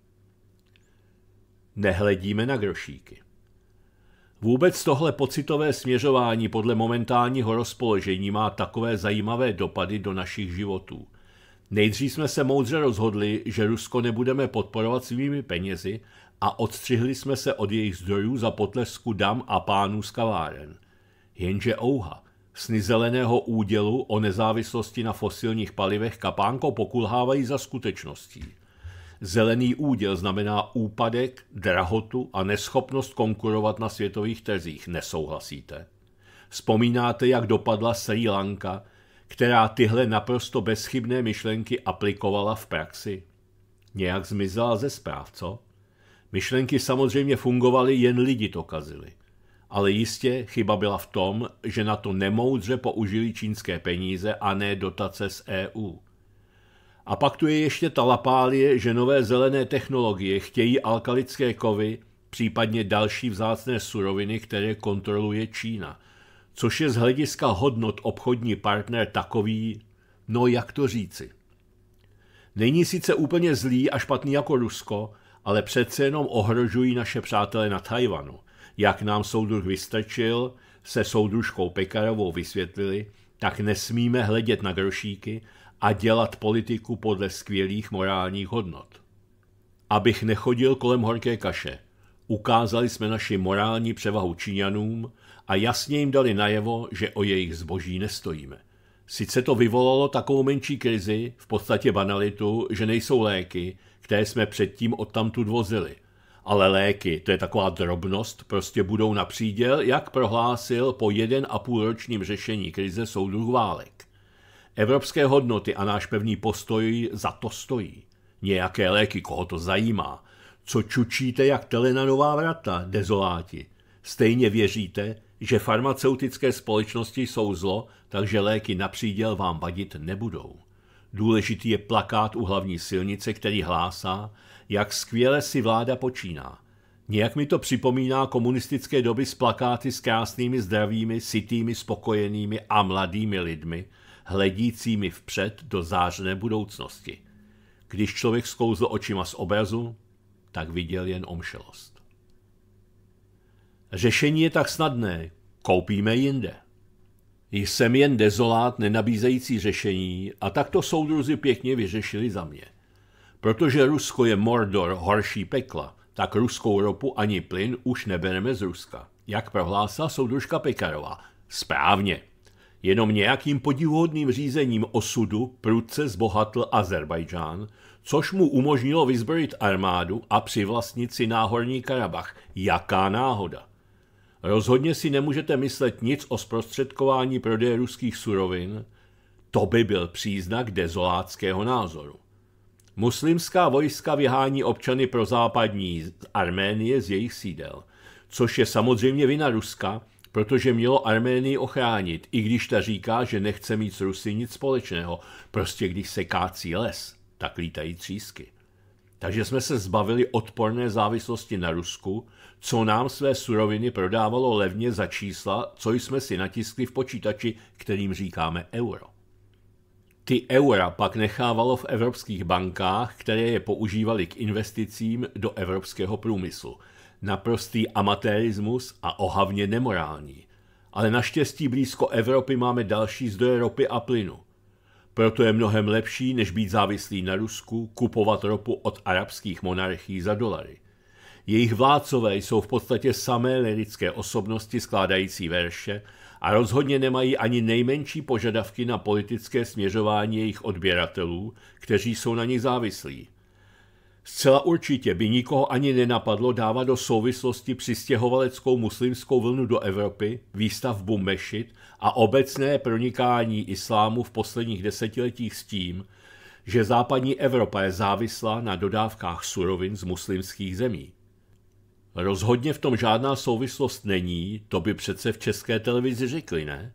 Nehledíme na grošíky. Vůbec tohle pocitové směřování podle momentálního rozpoložení má takové zajímavé dopady do našich životů. Nejdřív jsme se moudře rozhodli, že Rusko nebudeme podporovat svými penězi a odstřihli jsme se od jejich zdrojů za potlesku dam a pánů z kaváren. Jenže ouha, sny zeleného údělu o nezávislosti na fosilních palivech kapánko pokulhávají za skutečností. Zelený úděl znamená úpadek, drahotu a neschopnost konkurovat na světových trzích, nesouhlasíte? Vzpomínáte, jak dopadla Sri Lanka, která tyhle naprosto bezchybné myšlenky aplikovala v praxi? Nějak zmizela ze zpráv, co? Myšlenky samozřejmě fungovaly, jen lidi to kazili. Ale jistě chyba byla v tom, že na to nemoudře použili čínské peníze a ne dotace z EU. A pak tu je ještě ta lapálie, že nové zelené technologie chtějí alkalické kovy, případně další vzácné suroviny, které kontroluje Čína, což je z hlediska hodnot obchodní partner takový, no jak to říci. Není sice úplně zlý a špatný jako Rusko, ale přece jenom ohrožují naše přátele na Tajvanu. Jak nám soudruh vystrčil, se soudružkou Pekarovou vysvětlili, tak nesmíme hledět na grošíky a dělat politiku podle skvělých morálních hodnot. Abych nechodil kolem horké kaše, ukázali jsme naši morální převahu Číňanům a jasně jim dali najevo, že o jejich zboží nestojíme. Sice to vyvolalo takovou menší krizi, v podstatě banalitu, že nejsou léky, které jsme předtím odtamtud vozili. Ale léky, to je taková drobnost, prostě budou na příděl, jak prohlásil po jeden a půl ročním řešení krize soudruh válek. Evropské hodnoty a náš pevný postoj za to stojí. Nějaké léky, koho to zajímá. Co čučíte jak nová vrata, dezoláti? Stejně věříte, že farmaceutické společnosti jsou zlo, takže léky na příděl vám vadit nebudou. Důležitý je plakát u hlavní silnice, který hlásá, jak skvěle si vláda počíná. Nějak mi to připomíná komunistické doby s plakáty s krásnými, zdravými, sitými, spokojenými a mladými lidmi, hledícími vpřed do zářné budoucnosti. Když člověk zkouzl očima z obrazu, tak viděl jen omšelost. Řešení je tak snadné. Koupíme jinde. Jsem jen dezolát nenabízející řešení a tak to soudruzi pěkně vyřešili za mě. Protože Rusko je mordor horší pekla, tak ruskou ropu ani plyn už nebereme z Ruska. Jak prohlásila soudružka Pekarová. Správně. Jenom nějakým podivuhodným řízením osudu prudce zbohatl Azerbajdžán, což mu umožnilo vyzbrojit armádu a přivlastnit si náhorní Karabach. Jaká náhoda! Rozhodně si nemůžete myslet nic o zprostředkování prodeje ruských surovin, to by byl příznak dezoláckého názoru. Muslimská vojska vyhání občany pro západní z Arménie z jejich sídel, což je samozřejmě vina Ruska, protože mělo Arménii ochránit, i když ta říká, že nechce mít s Rusy nic společného. Prostě když se kácí les, tak lítají třísky. Takže jsme se zbavili odporné závislosti na Rusku co nám své suroviny prodávalo levně za čísla, co jsme si natiskli v počítači, kterým říkáme euro. Ty eura pak nechávalo v evropských bankách, které je používali k investicím do evropského průmyslu. Naprostý amatérismus a ohavně nemorální. Ale naštěstí blízko Evropy máme další zdroje ropy a plynu. Proto je mnohem lepší, než být závislý na Rusku, kupovat ropu od arabských monarchií za dolary. Jejich vládcové jsou v podstatě samé lirické osobnosti skládající verše a rozhodně nemají ani nejmenší požadavky na politické směřování jejich odběratelů, kteří jsou na nich závislí. Zcela určitě by nikoho ani nenapadlo dávat do souvislosti přistěhovaleckou muslimskou vlnu do Evropy, výstavbu mešit a obecné pronikání islámu v posledních desetiletích s tím, že západní Evropa je závislá na dodávkách surovin z muslimských zemí. Rozhodně v tom žádná souvislost není, to by přece v české televizi řekli, ne?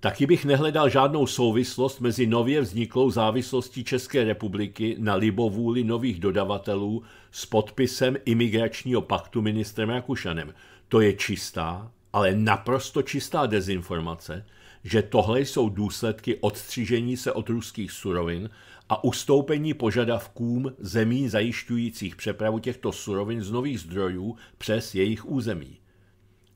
Taky bych nehledal žádnou souvislost mezi nově vzniklou závislostí České republiky na libovůli nových dodavatelů s podpisem imigračního paktu ministrem Rakušanem. To je čistá, ale naprosto čistá dezinformace, že tohle jsou důsledky odstřižení se od ruských surovin a ustoupení požadavkům zemí zajišťujících přepravu těchto surovin z nových zdrojů přes jejich území.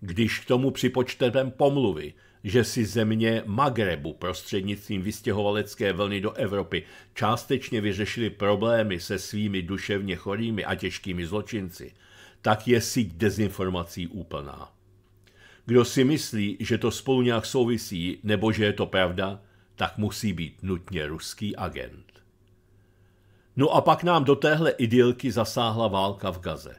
Když k tomu připočteme pomluvy, že si země Magrebu prostřednictvím vystěhovalecké vlny do Evropy částečně vyřešili problémy se svými duševně chorými a těžkými zločinci, tak je síť dezinformací úplná. Kdo si myslí, že to spolu nějak souvisí nebo že je to pravda, tak musí být nutně ruský agent. No a pak nám do téhle idylky zasáhla válka v Gaze.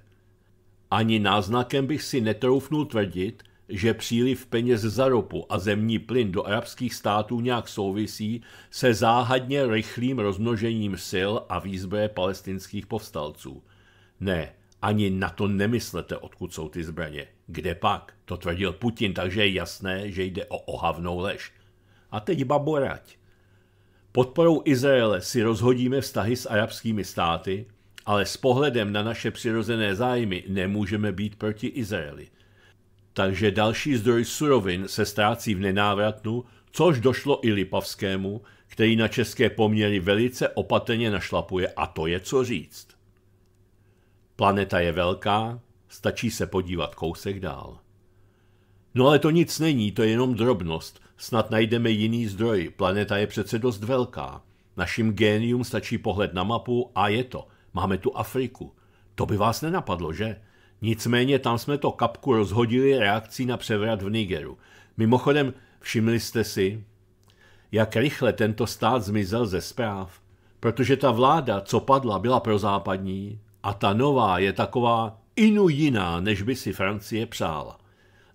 Ani náznakem bych si netroufnul tvrdit, že příliv peněz za ropu a zemní plyn do arabských států nějak souvisí se záhadně rychlým rozmnožením sil a výzbroje palestinských povstalců. Ne, ani na to nemyslete, odkud jsou ty zbraně. Kde pak? To tvrdil Putin, takže je jasné, že jde o ohavnou lež. A teď baborať. Podporou Izraele si rozhodíme vztahy s arabskými státy, ale s pohledem na naše přirozené zájmy nemůžeme být proti Izraeli. Takže další zdroj surovin se ztrácí v nenávratnu, což došlo i Lipavskému, který na české poměry velice opatrně našlapuje a to je co říct. Planeta je velká, stačí se podívat kousek dál. No ale to nic není, to je jenom drobnost – Snad najdeme jiný zdroj, planeta je přece dost velká. Našim génium stačí pohled na mapu a je to. Máme tu Afriku. To by vás nenapadlo, že? Nicméně tam jsme to kapku rozhodili reakcí na převrat v Nigeru. Mimochodem, všimli jste si, jak rychle tento stát zmizel ze zpráv, protože ta vláda, co padla, byla prozápadní a ta nová je taková inu jiná, než by si Francie přála.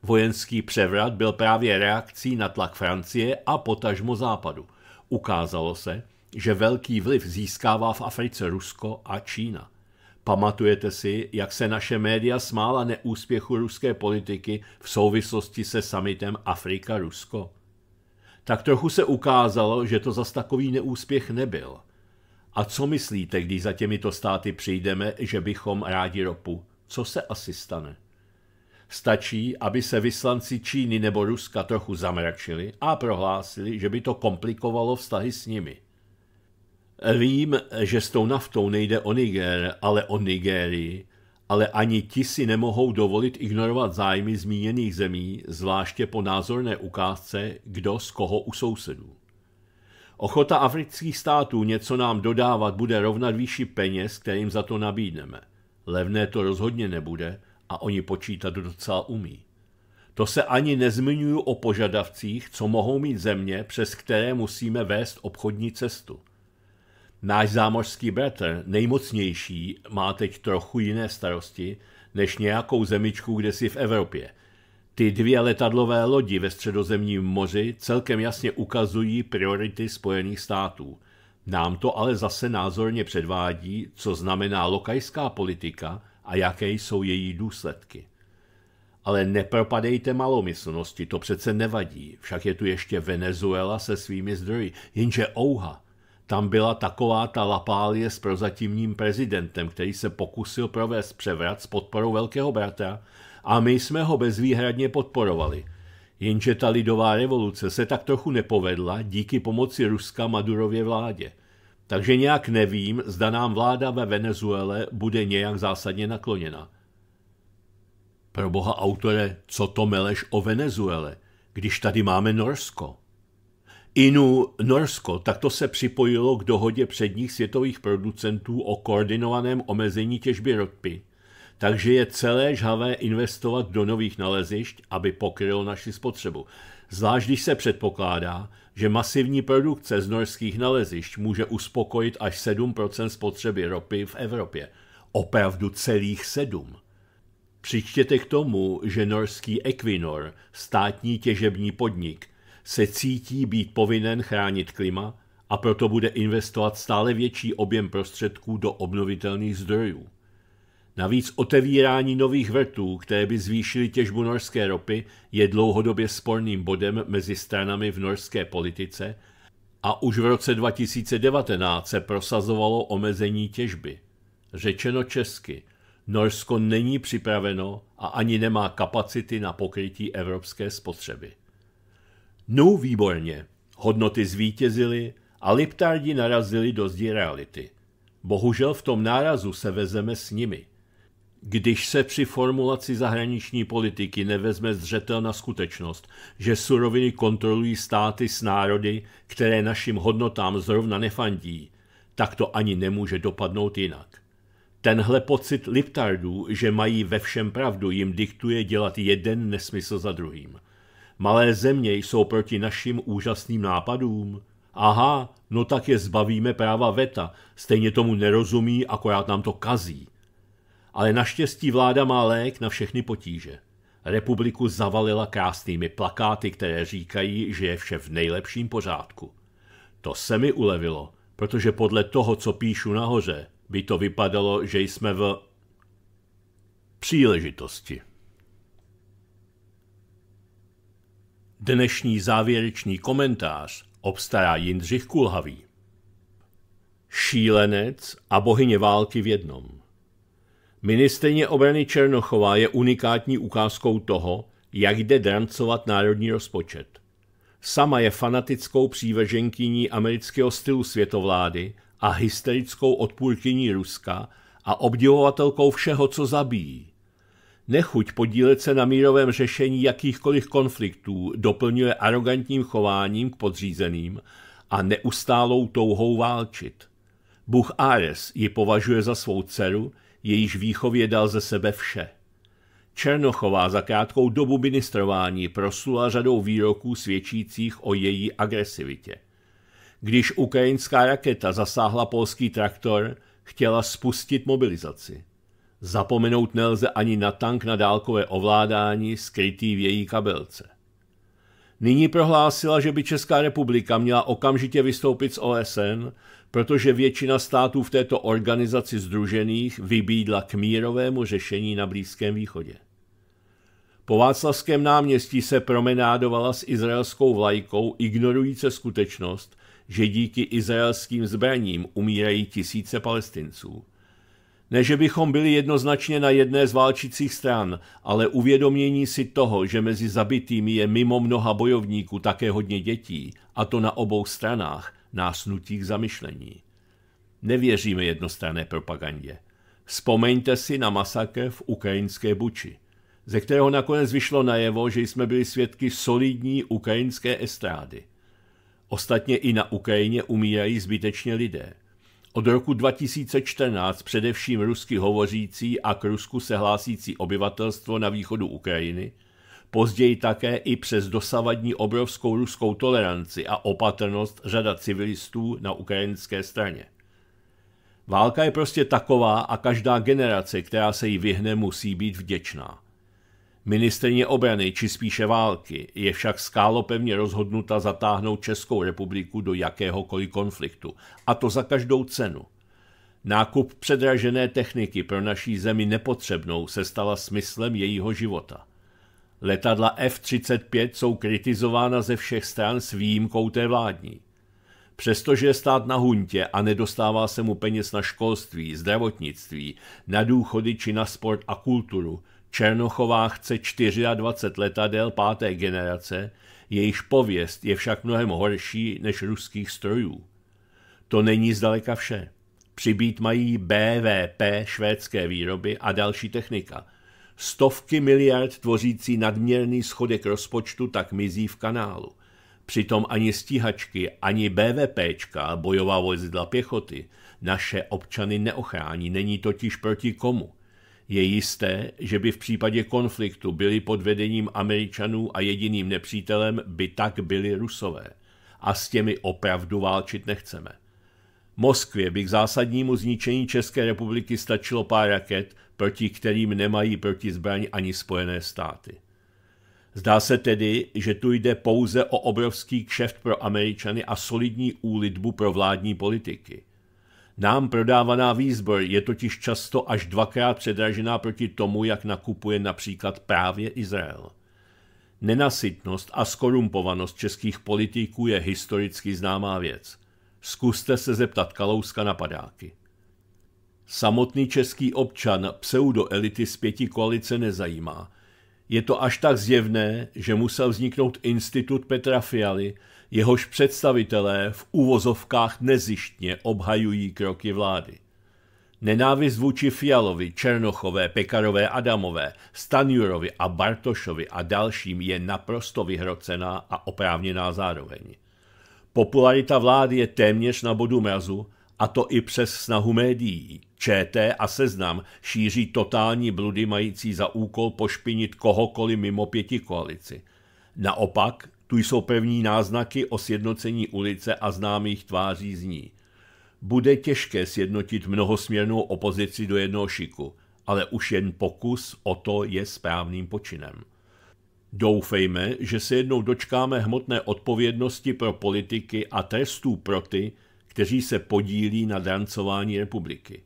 Vojenský převrat byl právě reakcí na tlak Francie a potažmo západu. Ukázalo se, že velký vliv získává v Africe Rusko a Čína. Pamatujete si, jak se naše média smála neúspěchu ruské politiky v souvislosti se summitem Afrika-Rusko? Tak trochu se ukázalo, že to zas takový neúspěch nebyl. A co myslíte, když za těmito státy přijdeme, že bychom rádi ropu? Co se asi stane? Stačí, aby se vyslanci Číny nebo Ruska trochu zamračili a prohlásili, že by to komplikovalo vztahy s nimi. Vím, že s tou naftou nejde o Niger, ale o Nigérii, ale ani ti si nemohou dovolit ignorovat zájmy zmíněných zemí, zvláště po názorné ukázce, kdo z koho u sousedů. Ochota afrických států něco nám dodávat bude rovnat výši peněz, kterým za to nabídneme. Levné to rozhodně nebude a oni počítat docela umí. To se ani nezmiňuju o požadavcích, co mohou mít země, přes které musíme vést obchodní cestu. Náš zámořský bratr, nejmocnější, má teď trochu jiné starosti než nějakou zemičku kde si v Evropě. Ty dvě letadlové lodi ve středozemním moři celkem jasně ukazují priority Spojených států. Nám to ale zase názorně předvádí, co znamená lokajská politika – a jaké jsou její důsledky. Ale nepropadejte malomyslnosti, to přece nevadí, však je tu ještě Venezuela se svými zdroji, jenže ouha, tam byla taková ta lapálie s prozatímním prezidentem, který se pokusil provést převrat s podporou Velkého bratra a my jsme ho bezvýhradně podporovali. Jenže ta lidová revoluce se tak trochu nepovedla díky pomoci Ruska Madurově vládě – takže nějak nevím, zda nám vláda ve Venezuele bude nějak zásadně nakloněna. Pro boha autore, co to meleš o Venezuele, když tady máme Norsko? Inu Norsko, tak to se připojilo k dohodě předních světových producentů o koordinovaném omezení těžby ropy – takže je celé žhavé investovat do nových nalezišť, aby pokryl naši spotřebu. Zvlášť když se předpokládá, že masivní produkce z norských nalezišť může uspokojit až 7 spotřeby ropy v Evropě. Opravdu celých 7. Přičtěte k tomu, že norský Equinor, státní těžební podnik, se cítí být povinen chránit klima a proto bude investovat stále větší objem prostředků do obnovitelných zdrojů. Navíc otevírání nových vrtů, které by zvýšily těžbu norské ropy, je dlouhodobě sporným bodem mezi stranami v norské politice a už v roce 2019 se prosazovalo omezení těžby. Řečeno česky, Norsko není připraveno a ani nemá kapacity na pokrytí evropské spotřeby. No výborně, hodnoty zvítězily a Liptardi narazili do zdi reality. Bohužel v tom nárazu se vezeme s nimi – když se při formulaci zahraniční politiky nevezme zřetel na skutečnost, že suroviny kontrolují státy s národy, které našim hodnotám zrovna nefandí, tak to ani nemůže dopadnout jinak. Tenhle pocit liptardů, že mají ve všem pravdu, jim diktuje dělat jeden nesmysl za druhým. Malé země jsou proti našim úžasným nápadům. Aha, no tak je zbavíme práva VETA, stejně tomu nerozumí, akorát nám to kazí. Ale naštěstí vláda má lék na všechny potíže. Republiku zavalila krásnými plakáty, které říkají, že je vše v nejlepším pořádku. To se mi ulevilo, protože podle toho, co píšu nahoře, by to vypadalo, že jsme v příležitosti. Dnešní závěrečný komentář obstará Jindřich Kulhavý. Šílenec a bohyně války v jednom. Ministrině obrany Černochová je unikátní ukázkou toho, jak jde drancovat národní rozpočet. Sama je fanatickou přívrženkyní amerického stylu světovlády a hysterickou odpůrkyní Ruska a obdivovatelkou všeho, co zabíjí. Nechuť podílet se na mírovém řešení jakýchkoliv konfliktů doplňuje arrogantním chováním k podřízeným a neustálou touhou válčit. Bůh Ares ji považuje za svou dceru, jejíž výchově dal ze sebe vše. Černochová za krátkou dobu ministrování proslula řadou výroků svědčících o její agresivitě. Když ukrajinská raketa zasáhla polský traktor, chtěla spustit mobilizaci. Zapomenout nelze ani na tank na dálkové ovládání skrytý v její kabelce. Nyní prohlásila, že by Česká republika měla okamžitě vystoupit z OSN protože většina států v této organizaci združených vybídla k mírovému řešení na Blízkém východě. Po Václavském náměstí se promenádovala s izraelskou vlajkou, ignorujíce skutečnost, že díky izraelským zbraním umírají tisíce palestinců. Ne, že bychom byli jednoznačně na jedné z válčících stran, ale uvědomění si toho, že mezi zabitými je mimo mnoha bojovníků také hodně dětí, a to na obou stranách, nás nutí k zamyšlení. Nevěříme jednostranné propagandě. Vzpomeňte si na masakr v ukrajinské Buči, ze kterého nakonec vyšlo najevo, že jsme byli svědky solidní ukrajinské estrády. Ostatně i na Ukrajině umírají zbytečně lidé. Od roku 2014 především rusky hovořící a k Rusku se hlásící obyvatelstvo na východu Ukrajiny – později také i přes dosavadní obrovskou ruskou toleranci a opatrnost řada civilistů na ukrajinské straně. Válka je prostě taková a každá generace, která se jí vyhne, musí být vděčná. Ministerně obrany, či spíše války, je však skálopevně rozhodnuta zatáhnout Českou republiku do jakéhokoliv konfliktu, a to za každou cenu. Nákup předražené techniky pro naší zemi nepotřebnou se stala smyslem jejího života – Letadla F-35 jsou kritizována ze všech stran s výjimkou té vládní. Přestože je stát na huntě a nedostává se mu peněz na školství, zdravotnictví, na důchody či na sport a kulturu, Černochová chce 24 letadel páté generace, jejíž pověst je však mnohem horší než ruských strojů. To není zdaleka vše. Přibýt mají BVP švédské výroby a další technika – Stovky miliard tvořící nadměrný schodek rozpočtu tak mizí v kanálu. Přitom ani stíhačky, ani BVPčka, bojová vozidla pěchoty, naše občany neochrání, není totiž proti komu. Je jisté, že by v případě konfliktu byli pod vedením Američanů a jediným nepřítelem by tak byli Rusové. A s těmi opravdu válčit nechceme. Moskvě by k zásadnímu zničení České republiky stačilo pár raket, proti kterým nemají proti zbraň ani Spojené státy. Zdá se tedy, že tu jde pouze o obrovský kšeft pro Američany a solidní úlitbu pro vládní politiky. Nám prodávaná výzbor je totiž často až dvakrát předražená proti tomu, jak nakupuje například právě Izrael. Nenasytnost a skorumpovanost českých politiků je historicky známá věc – zkuste se zeptat Kalouska na padáky. Samotný český občan pseudoelity z pěti koalice nezajímá. Je to až tak zjevné, že musel vzniknout institut Petra Fialy, jehož představitelé v úvozovkách nezištně obhajují kroky vlády. Nenávist vůči Fialovi, Černochové, Pekarové, Adamové, Stanjurovi a Bartošovi a dalším je naprosto vyhrocená a oprávněná zároveň. Popularita vlády je téměř na bodu mrazu, a to i přes snahu médií. ČT a Seznam šíří totální bludy mající za úkol pošpinit kohokoliv mimo pěti koalici. Naopak, tu jsou pevní náznaky o sjednocení ulice a známých tváří z ní. Bude těžké sjednotit mnohosměrnou opozici do jednoho šiku, ale už jen pokus o to je správným počinem. Doufejme, že se jednou dočkáme hmotné odpovědnosti pro politiky a trestů pro ty, kteří se podílí na drancování republiky.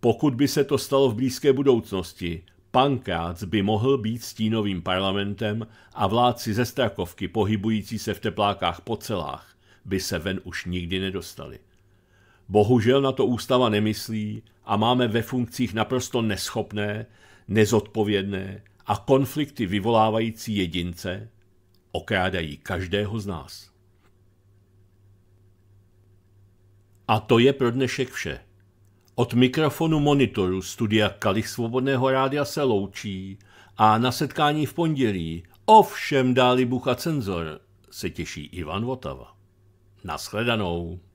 Pokud by se to stalo v blízké budoucnosti, Pankrác by mohl být stínovým parlamentem a vládci ze Strakovky pohybující se v teplákách po celách by se ven už nikdy nedostali. Bohužel na to ústava nemyslí a máme ve funkcích naprosto neschopné, nezodpovědné, a konflikty vyvolávající jedince okrádají každého z nás. A to je pro dnešek vše. Od mikrofonu monitoru studia Kalich Svobodného rádia se loučí a na setkání v pondělí ovšem dáli bucha cenzor se těší Ivan Votava. Naschledanou.